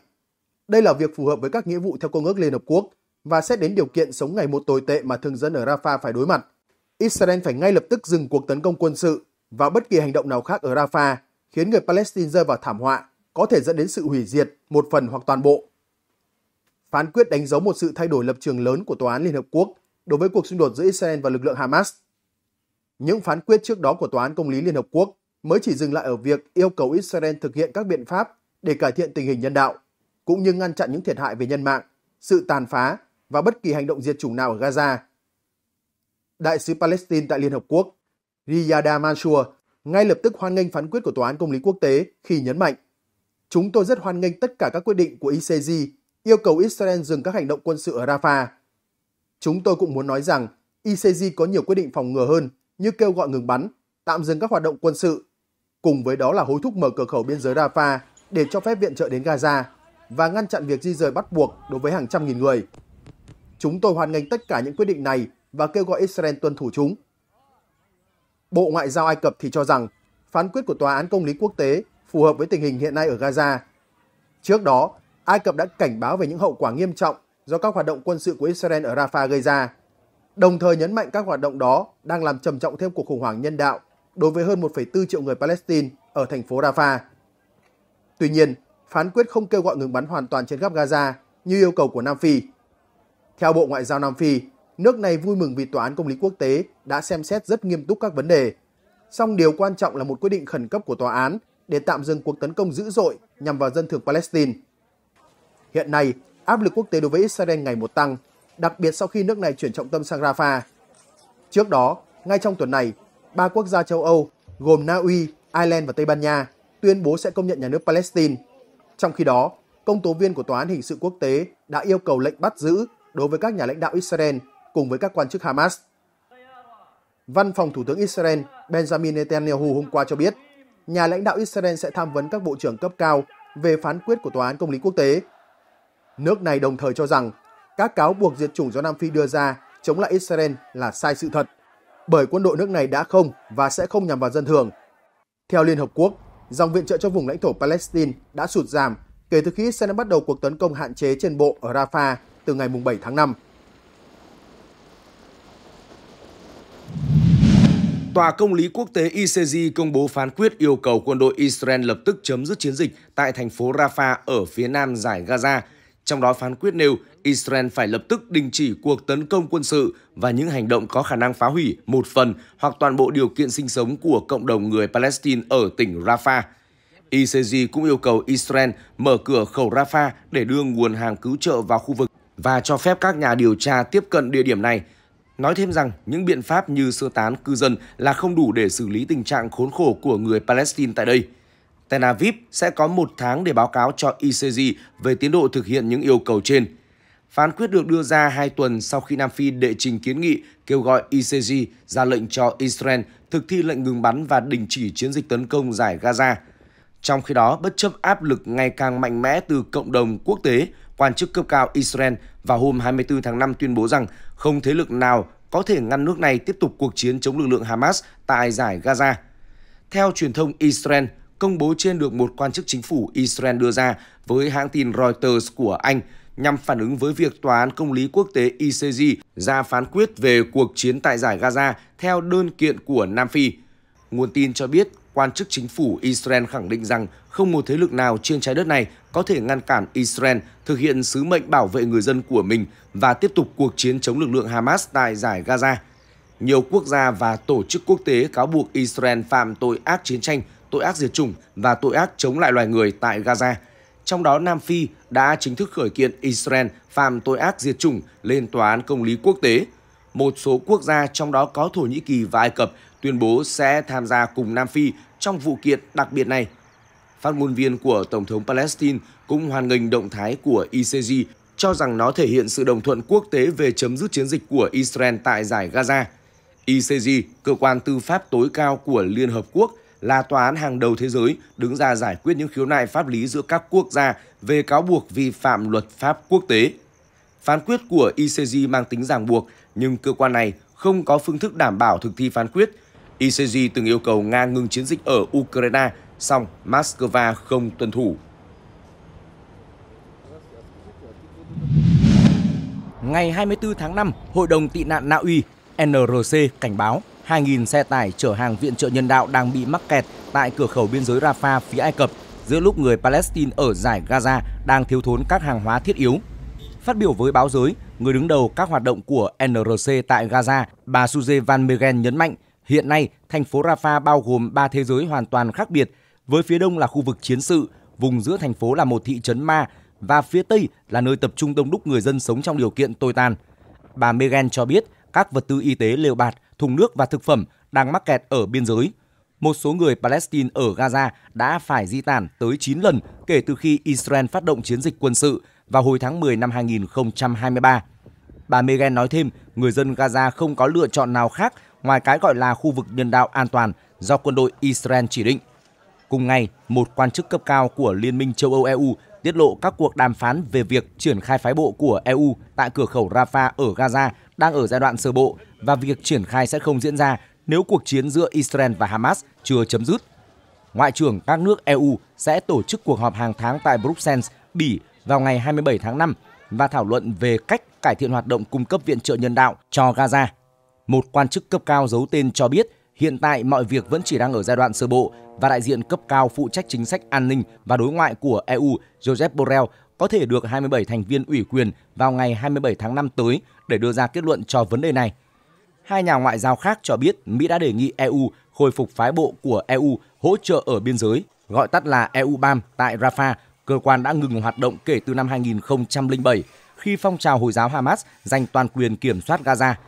đây là việc phù hợp với các nghĩa vụ theo Công ước Liên Hợp Quốc và xét đến điều kiện sống ngày một tồi tệ mà thường dân ở Rafah phải đối mặt. Israel phải ngay lập tức dừng cuộc tấn công quân sự và bất kỳ hành động nào khác ở Rafah khiến người Palestine rơi vào thảm họa, có thể dẫn đến sự hủy diệt một phần hoặc toàn bộ. Phán quyết đánh dấu một sự thay đổi lập trường lớn của Tòa án Liên Hợp Quốc đối với cuộc xung đột giữa Israel và lực lượng Hamas. Những phán quyết trước đó của Tòa án Công lý Liên Hợp Quốc mới chỉ dừng lại ở việc yêu cầu Israel thực hiện các biện pháp để cải thiện tình hình nhân đạo, cũng như ngăn chặn những thiệt hại về nhân mạng, sự tàn phá và bất kỳ hành động diệt chủng nào ở Gaza. Đại sứ Palestine tại Liên Hợp Quốc, Riyada Mansour ngay lập tức hoan nghênh phán quyết của Tòa án Công lý Quốc tế khi nhấn mạnh Chúng tôi rất hoan nghênh tất cả các quyết định của ICJ yêu cầu Israel dừng các hành động quân sự ở Rafah. Chúng tôi cũng muốn nói rằng ICJ có nhiều quyết định phòng ngừa hơn như kêu gọi ngừng bắn, tạm dừng các hoạt động quân sự, cùng với đó là hối thúc mở cửa khẩu biên giới Rafah để cho phép viện trợ đến Gaza và ngăn chặn việc di rời bắt buộc đối với hàng trăm nghìn người. Chúng tôi hoan nghênh tất cả những quyết định này và kêu gọi Israel tuân thủ chúng. Bộ Ngoại giao Ai Cập thì cho rằng phán quyết của Tòa án Công lý Quốc tế phù hợp với tình hình hiện nay ở Gaza. Trước đó, Ai Cập đã cảnh báo về những hậu quả nghiêm trọng do các hoạt động quân sự của Israel ở Rafah gây ra, đồng thời nhấn mạnh các hoạt động đó đang làm trầm trọng thêm cuộc khủng hoảng nhân đạo đối với hơn 1,4 triệu người Palestine ở thành phố Rafah. Tuy nhiên, phán quyết không kêu gọi ngừng bắn hoàn toàn trên khắp Gaza như yêu cầu của Nam Phi. Theo Bộ Ngoại giao Nam Phi, nước này vui mừng vì Tòa án Công lý Quốc tế đã xem xét rất nghiêm túc các vấn đề. Song điều quan trọng là một quyết định khẩn cấp của tòa án để tạm dừng cuộc tấn công dữ dội nhằm vào dân thường Palestine. Hiện nay, áp lực quốc tế đối với Israel ngày một tăng, đặc biệt sau khi nước này chuyển trọng tâm sang Rafah. Trước đó, ngay trong tuần này, ba quốc gia châu Âu gồm Na Uy, Ireland và Tây Ban Nha tuyên bố sẽ công nhận nhà nước Palestine. Trong khi đó, công tố viên của Tòa án Hình sự Quốc tế đã yêu cầu lệnh bắt giữ đối với các nhà lãnh đạo Israel cùng với các quan chức Hamas. Văn phòng Thủ tướng Israel Benjamin Netanyahu hôm qua cho biết, nhà lãnh đạo Israel sẽ tham vấn các bộ trưởng cấp cao về phán quyết của Tòa án Công lý Quốc tế. Nước này đồng thời cho rằng các cáo buộc diệt chủng do Nam Phi đưa ra chống lại Israel là sai sự thật, bởi quân đội nước này đã không và sẽ không nhằm vào dân thường. Theo Liên Hợp Quốc, dòng viện trợ cho vùng lãnh thổ Palestine đã sụt giảm kể từ khi Israel bắt đầu cuộc tấn công hạn chế trên bộ ở Rafah từ ngày 7 tháng 5. Tòa Công lý Quốc tế ICJ công bố phán quyết yêu cầu quân đội Israel lập tức chấm dứt chiến dịch tại thành phố Rafah ở phía nam giải Gaza. Trong đó phán quyết nêu Israel phải lập tức đình chỉ cuộc tấn công quân sự và những hành động có khả năng phá hủy một phần hoặc toàn bộ điều kiện sinh sống của cộng đồng người Palestine ở tỉnh Rafah. ICJ cũng yêu cầu Israel mở cửa khẩu Rafah để đưa nguồn hàng cứu trợ vào khu vực và cho phép các nhà điều tra tiếp cận địa điểm này – Nói thêm rằng, những biện pháp như sơ tán cư dân là không đủ để xử lý tình trạng khốn khổ của người Palestine tại đây. Tel Aviv sẽ có một tháng để báo cáo cho ICJ về tiến độ thực hiện những yêu cầu trên. Phán quyết được đưa ra hai tuần sau khi Nam Phi đệ trình kiến nghị kêu gọi ICJ ra lệnh cho Israel thực thi lệnh ngừng bắn và đình chỉ chiến dịch tấn công giải Gaza – trong khi đó, bất chấp áp lực ngày càng mạnh mẽ từ cộng đồng quốc tế, quan chức cấp cao Israel vào hôm 24 tháng 5 tuyên bố rằng không thế lực nào có thể ngăn nước này tiếp tục cuộc chiến chống lực lượng Hamas tại giải Gaza. Theo truyền thông Israel, công bố trên được một quan chức chính phủ Israel đưa ra với hãng tin Reuters của Anh nhằm phản ứng với việc Tòa án Công lý Quốc tế ICJ ra phán quyết về cuộc chiến tại giải Gaza theo đơn kiện của Nam Phi. Nguồn tin cho biết quan chức chính phủ Israel khẳng định rằng không một thế lực nào trên trái đất này có thể ngăn cản Israel thực hiện sứ mệnh bảo vệ người dân của mình và tiếp tục cuộc chiến chống lực lượng Hamas tại giải Gaza. Nhiều quốc gia và tổ chức quốc tế cáo buộc Israel phạm tội ác chiến tranh, tội ác diệt chủng và tội ác chống lại loài người tại Gaza. Trong đó, Nam Phi đã chính thức khởi kiện Israel phạm tội ác diệt chủng lên Tòa án Công lý Quốc tế. Một số quốc gia trong đó có Thổ Nhĩ Kỳ và Ai Cập tuyên bố sẽ tham gia cùng Nam Phi trong vụ kiện đặc biệt này. Phát ngôn viên của Tổng thống Palestine cũng hoan nghênh động thái của ICJ cho rằng nó thể hiện sự đồng thuận quốc tế về chấm dứt chiến dịch của Israel tại giải Gaza. ICJ, cơ quan tư pháp tối cao của Liên Hợp Quốc, là tòa án hàng đầu thế giới đứng ra giải quyết những khiếu nại pháp lý giữa các quốc gia về cáo buộc vi phạm luật pháp quốc tế. Phán quyết của ICJ mang tính ràng buộc, nhưng cơ quan này không có phương thức đảm bảo thực thi phán quyết ICJ từng yêu cầu Nga ngừng chiến dịch ở Ukraine, song Moscow không tuân thủ. Ngày 24 tháng 5, Hội đồng tị nạn Na Uy NRC cảnh báo 2.000 xe tải chở hàng viện trợ nhân đạo đang bị mắc kẹt tại cửa khẩu biên giới Rafah phía Ai Cập giữa lúc người Palestine ở giải Gaza đang thiếu thốn các hàng hóa thiết yếu. Phát biểu với báo giới, người đứng đầu các hoạt động của NRC tại Gaza, bà Suze Van Meegen nhấn mạnh Hiện nay, thành phố Rafah bao gồm ba thế giới hoàn toàn khác biệt, với phía đông là khu vực chiến sự, vùng giữa thành phố là một thị trấn ma và phía tây là nơi tập trung đông đúc người dân sống trong điều kiện tồi tàn. Bà Megan cho biết các vật tư y tế lều bạt, thùng nước và thực phẩm đang mắc kẹt ở biên giới. Một số người Palestine ở Gaza đã phải di tản tới 9 lần kể từ khi Israel phát động chiến dịch quân sự vào hồi tháng 10 năm 2023. Bà Megan nói thêm, người dân Gaza không có lựa chọn nào khác ngoài cái gọi là khu vực nhân đạo an toàn do quân đội Israel chỉ định. Cùng ngày, một quan chức cấp cao của Liên minh châu Âu EU tiết lộ các cuộc đàm phán về việc triển khai phái bộ của EU tại cửa khẩu Rafah ở Gaza đang ở giai đoạn sơ bộ và việc triển khai sẽ không diễn ra nếu cuộc chiến giữa Israel và Hamas chưa chấm dứt. Ngoại trưởng các nước EU sẽ tổ chức cuộc họp hàng tháng tại Bruxelles, Bỉ vào ngày 27 tháng 5 và thảo luận về cách cải thiện hoạt động cung cấp viện trợ nhân đạo cho Gaza một quan chức cấp cao giấu tên cho biết hiện tại mọi việc vẫn chỉ đang ở giai đoạn sơ bộ và đại diện cấp cao phụ trách chính sách an ninh và đối ngoại của EU Joseph Borrell có thể được 27 thành viên ủy quyền vào ngày 27 tháng 5 tới để đưa ra kết luận cho vấn đề này. Hai nhà ngoại giao khác cho biết Mỹ đã đề nghị EU khôi phục phái bộ của EU hỗ trợ ở biên giới, gọi tắt là eu EUBAM tại Rafah, cơ quan đã ngừng hoạt động kể từ năm 2007 khi phong trào Hồi giáo Hamas giành toàn quyền kiểm soát Gaza –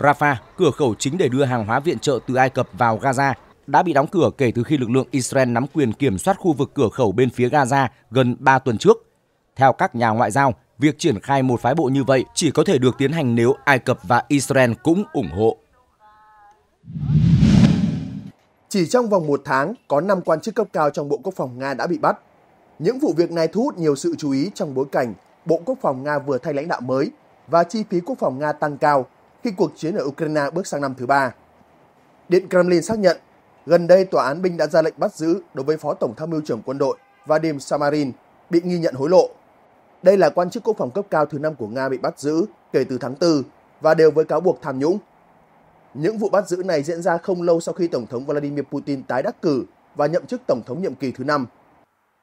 Rafah, cửa khẩu chính để đưa hàng hóa viện trợ từ Ai Cập vào Gaza, đã bị đóng cửa kể từ khi lực lượng Israel nắm quyền kiểm soát khu vực cửa khẩu bên phía Gaza gần 3 tuần trước. Theo các nhà ngoại giao, việc triển khai một phái bộ như vậy chỉ có thể được tiến hành nếu Ai Cập và Israel cũng ủng hộ. Chỉ trong vòng một tháng, có 5 quan chức cấp cao trong Bộ Quốc phòng Nga đã bị bắt. Những vụ việc này thu hút nhiều sự chú ý trong bối cảnh Bộ Quốc phòng Nga vừa thay lãnh đạo mới và chi phí quốc phòng Nga tăng cao khi cuộc chiến ở Ukraine bước sang năm thứ ba. Điện Kremlin xác nhận, gần đây tòa án binh đã ra lệnh bắt giữ đối với Phó Tổng tham mưu trưởng quân đội Vadim Samarin bị nghi nhận hối lộ. Đây là quan chức quốc phòng cấp cao thứ năm của Nga bị bắt giữ kể từ tháng 4 và đều với cáo buộc tham nhũng. Những vụ bắt giữ này diễn ra không lâu sau khi Tổng thống Vladimir Putin tái đắc cử và nhậm chức Tổng thống nhiệm kỳ thứ năm.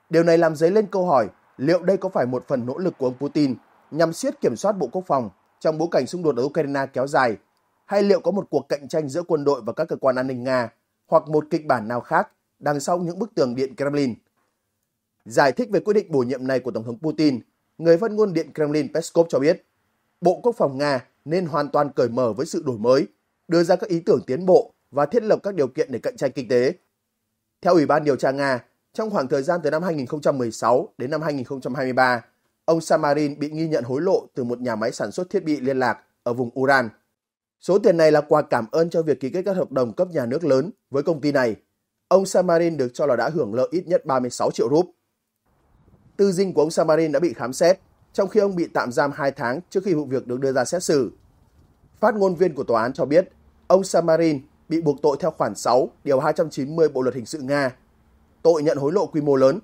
Điều này làm dấy lên câu hỏi liệu đây có phải một phần nỗ lực của ông Putin nhằm siết kiểm soát Bộ Quốc phòng trong bối cảnh xung đột ở Ukraine kéo dài, hay liệu có một cuộc cạnh tranh giữa quân đội và các cơ quan an ninh Nga hoặc một kịch bản nào khác đằng sau những bức tường Điện Kremlin. Giải thích về quyết định bổ nhiệm này của Tổng thống Putin, người phát ngôn Điện Kremlin Peskov cho biết, Bộ Quốc phòng Nga nên hoàn toàn cởi mở với sự đổi mới, đưa ra các ý tưởng tiến bộ và thiết lập các điều kiện để cạnh tranh kinh tế. Theo Ủy ban điều tra Nga, trong khoảng thời gian từ năm 2016 đến năm 2023, ông Samarin bị nghi nhận hối lộ từ một nhà máy sản xuất thiết bị liên lạc ở vùng Uran. Số tiền này là quà cảm ơn cho việc ký kết các hợp đồng cấp nhà nước lớn với công ty này. Ông Samarin được cho là đã hưởng lợi ít nhất 36 triệu rúp. Tư dinh của ông Samarin đã bị khám xét, trong khi ông bị tạm giam 2 tháng trước khi vụ việc được đưa ra xét xử. Phát ngôn viên của tòa án cho biết, ông Samarin bị buộc tội theo khoản 6, điều 290 Bộ luật hình sự Nga, tội nhận hối lộ quy mô lớn.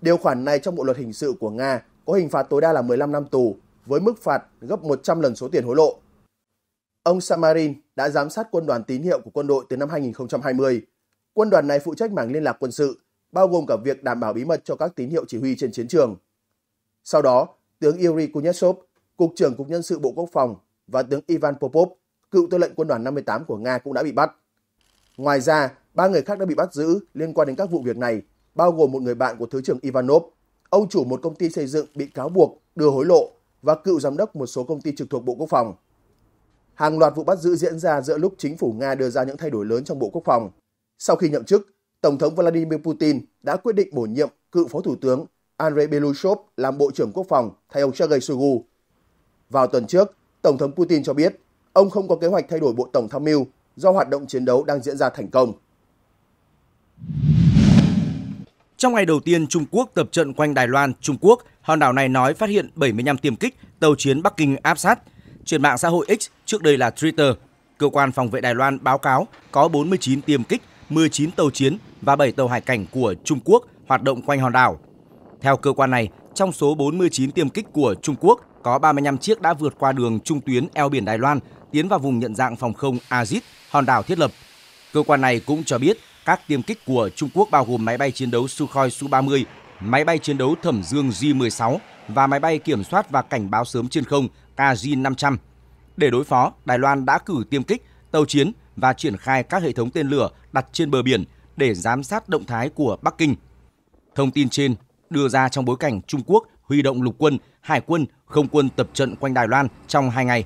Điều khoản này trong Bộ luật hình sự của Nga có hình phạt tối đa là 15 năm tù với mức phạt gấp 100 lần số tiền hối lộ. Ông Samarin đã giám sát quân đoàn tín hiệu của quân đội từ năm 2020. Quân đoàn này phụ trách mảng liên lạc quân sự, bao gồm cả việc đảm bảo bí mật cho các tín hiệu chỉ huy trên chiến trường. Sau đó, tướng Yuri Kuznetsov, Cục trưởng Cục Nhân sự Bộ Quốc phòng và tướng Ivan Popov, cựu tư lệnh quân đoàn 58 của Nga cũng đã bị bắt. Ngoài ra, ba người khác đã bị bắt giữ liên quan đến các vụ việc này, bao gồm một người bạn của Thứ trưởng Ivanov ông chủ một công ty xây dựng bị cáo buộc đưa hối lộ và cựu giám đốc một số công ty trực thuộc Bộ Quốc phòng. Hàng loạt vụ bắt giữ diễn ra giữa lúc chính phủ Nga đưa ra những thay đổi lớn trong Bộ Quốc phòng. Sau khi nhậm chức, Tổng thống Vladimir Putin đã quyết định bổ nhiệm cựu Phó Thủ tướng Andrei Belushov làm Bộ trưởng Quốc phòng thay ông Sergei Shoigu. Vào tuần trước, Tổng thống Putin cho biết ông không có kế hoạch thay đổi Bộ Tổng tham mưu do hoạt động chiến đấu đang diễn ra thành công. Trong ngày đầu tiên Trung Quốc tập trận quanh Đài Loan, Trung Quốc, hòn đảo này nói phát hiện 75 tiêm kích tàu chiến Bắc Kinh áp sát. Trên mạng xã hội X, trước đây là Twitter, cơ quan phòng vệ Đài Loan báo cáo có 49 tiêm kích, 19 tàu chiến và 7 tàu hải cảnh của Trung Quốc hoạt động quanh hòn đảo. Theo cơ quan này, trong số 49 tiêm kích của Trung Quốc, có 35 chiếc đã vượt qua đường trung tuyến eo biển Đài Loan, tiến vào vùng nhận dạng phòng không Azit, hòn đảo thiết lập. Cơ quan này cũng cho biết các tiêm kích của Trung Quốc bao gồm máy bay chiến đấu Sukhoi Su-30, máy bay chiến đấu thẩm dương J-16 và máy bay kiểm soát và cảnh báo sớm trên không KJ-500. Để đối phó, Đài Loan đã cử tiêm kích, tàu chiến và triển khai các hệ thống tên lửa đặt trên bờ biển để giám sát động thái của Bắc Kinh. Thông tin trên đưa ra trong bối cảnh Trung Quốc huy động lục quân, hải quân, không quân tập trận quanh Đài Loan trong hai ngày.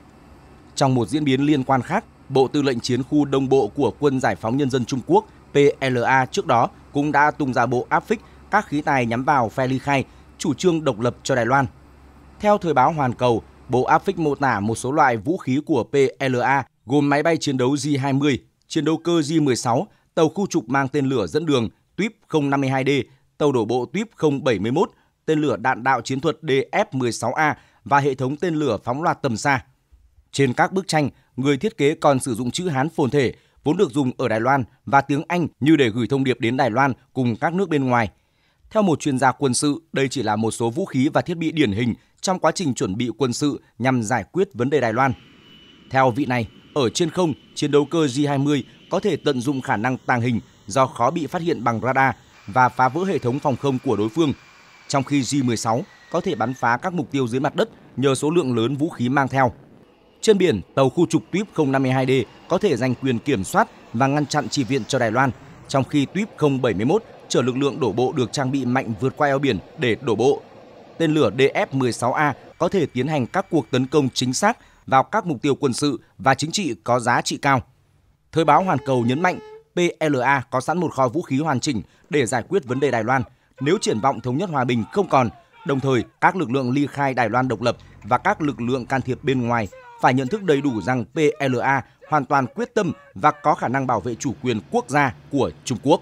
Trong một diễn biến liên quan khác, Bộ Tư lệnh Chiến khu Đông Bộ của Quân Giải phóng Nhân dân Trung Quốc PLA trước đó cũng đã tung ra bộ áp phích các khí tài nhắm vào phe ly khai, chủ trương độc lập cho Đài Loan. Theo thời báo Hoàn Cầu, bộ áp phích mô tả một số loại vũ khí của PLA gồm máy bay chiến đấu J-20, chiến đấu cơ J-16, tàu khu trục mang tên lửa dẫn đường TUIP 052D, tàu đổ bộ TUIP 071, tên lửa đạn đạo chiến thuật DF-16A và hệ thống tên lửa phóng loạt tầm xa. Trên các bức tranh, người thiết kế còn sử dụng chữ Hán phồn thể vốn được dùng ở Đài Loan và tiếng Anh như để gửi thông điệp đến Đài Loan cùng các nước bên ngoài. Theo một chuyên gia quân sự, đây chỉ là một số vũ khí và thiết bị điển hình trong quá trình chuẩn bị quân sự nhằm giải quyết vấn đề Đài Loan. Theo vị này, ở trên không, chiến đấu cơ J-20 có thể tận dụng khả năng tàng hình do khó bị phát hiện bằng radar và phá vỡ hệ thống phòng không của đối phương, trong khi J-16 có thể bắn phá các mục tiêu dưới mặt đất nhờ số lượng lớn vũ khí mang theo. Trên biển, tàu khu trục TUIP 052D có thể giành quyền kiểm soát và ngăn chặn chỉ viện cho Đài Loan, trong khi TUIP 071 chở lực lượng đổ bộ được trang bị mạnh vượt qua eo biển để đổ bộ. Tên lửa DF-16A có thể tiến hành các cuộc tấn công chính xác vào các mục tiêu quân sự và chính trị có giá trị cao. Thời báo Hoàn Cầu nhấn mạnh PLA có sẵn một kho vũ khí hoàn chỉnh để giải quyết vấn đề Đài Loan nếu triển vọng thống nhất hòa bình không còn, đồng thời các lực lượng ly khai Đài Loan độc lập và các lực lượng can thiệp bên ngoài phải nhận thức đầy đủ rằng PLA hoàn toàn quyết tâm và có khả năng bảo vệ chủ quyền quốc gia của Trung Quốc.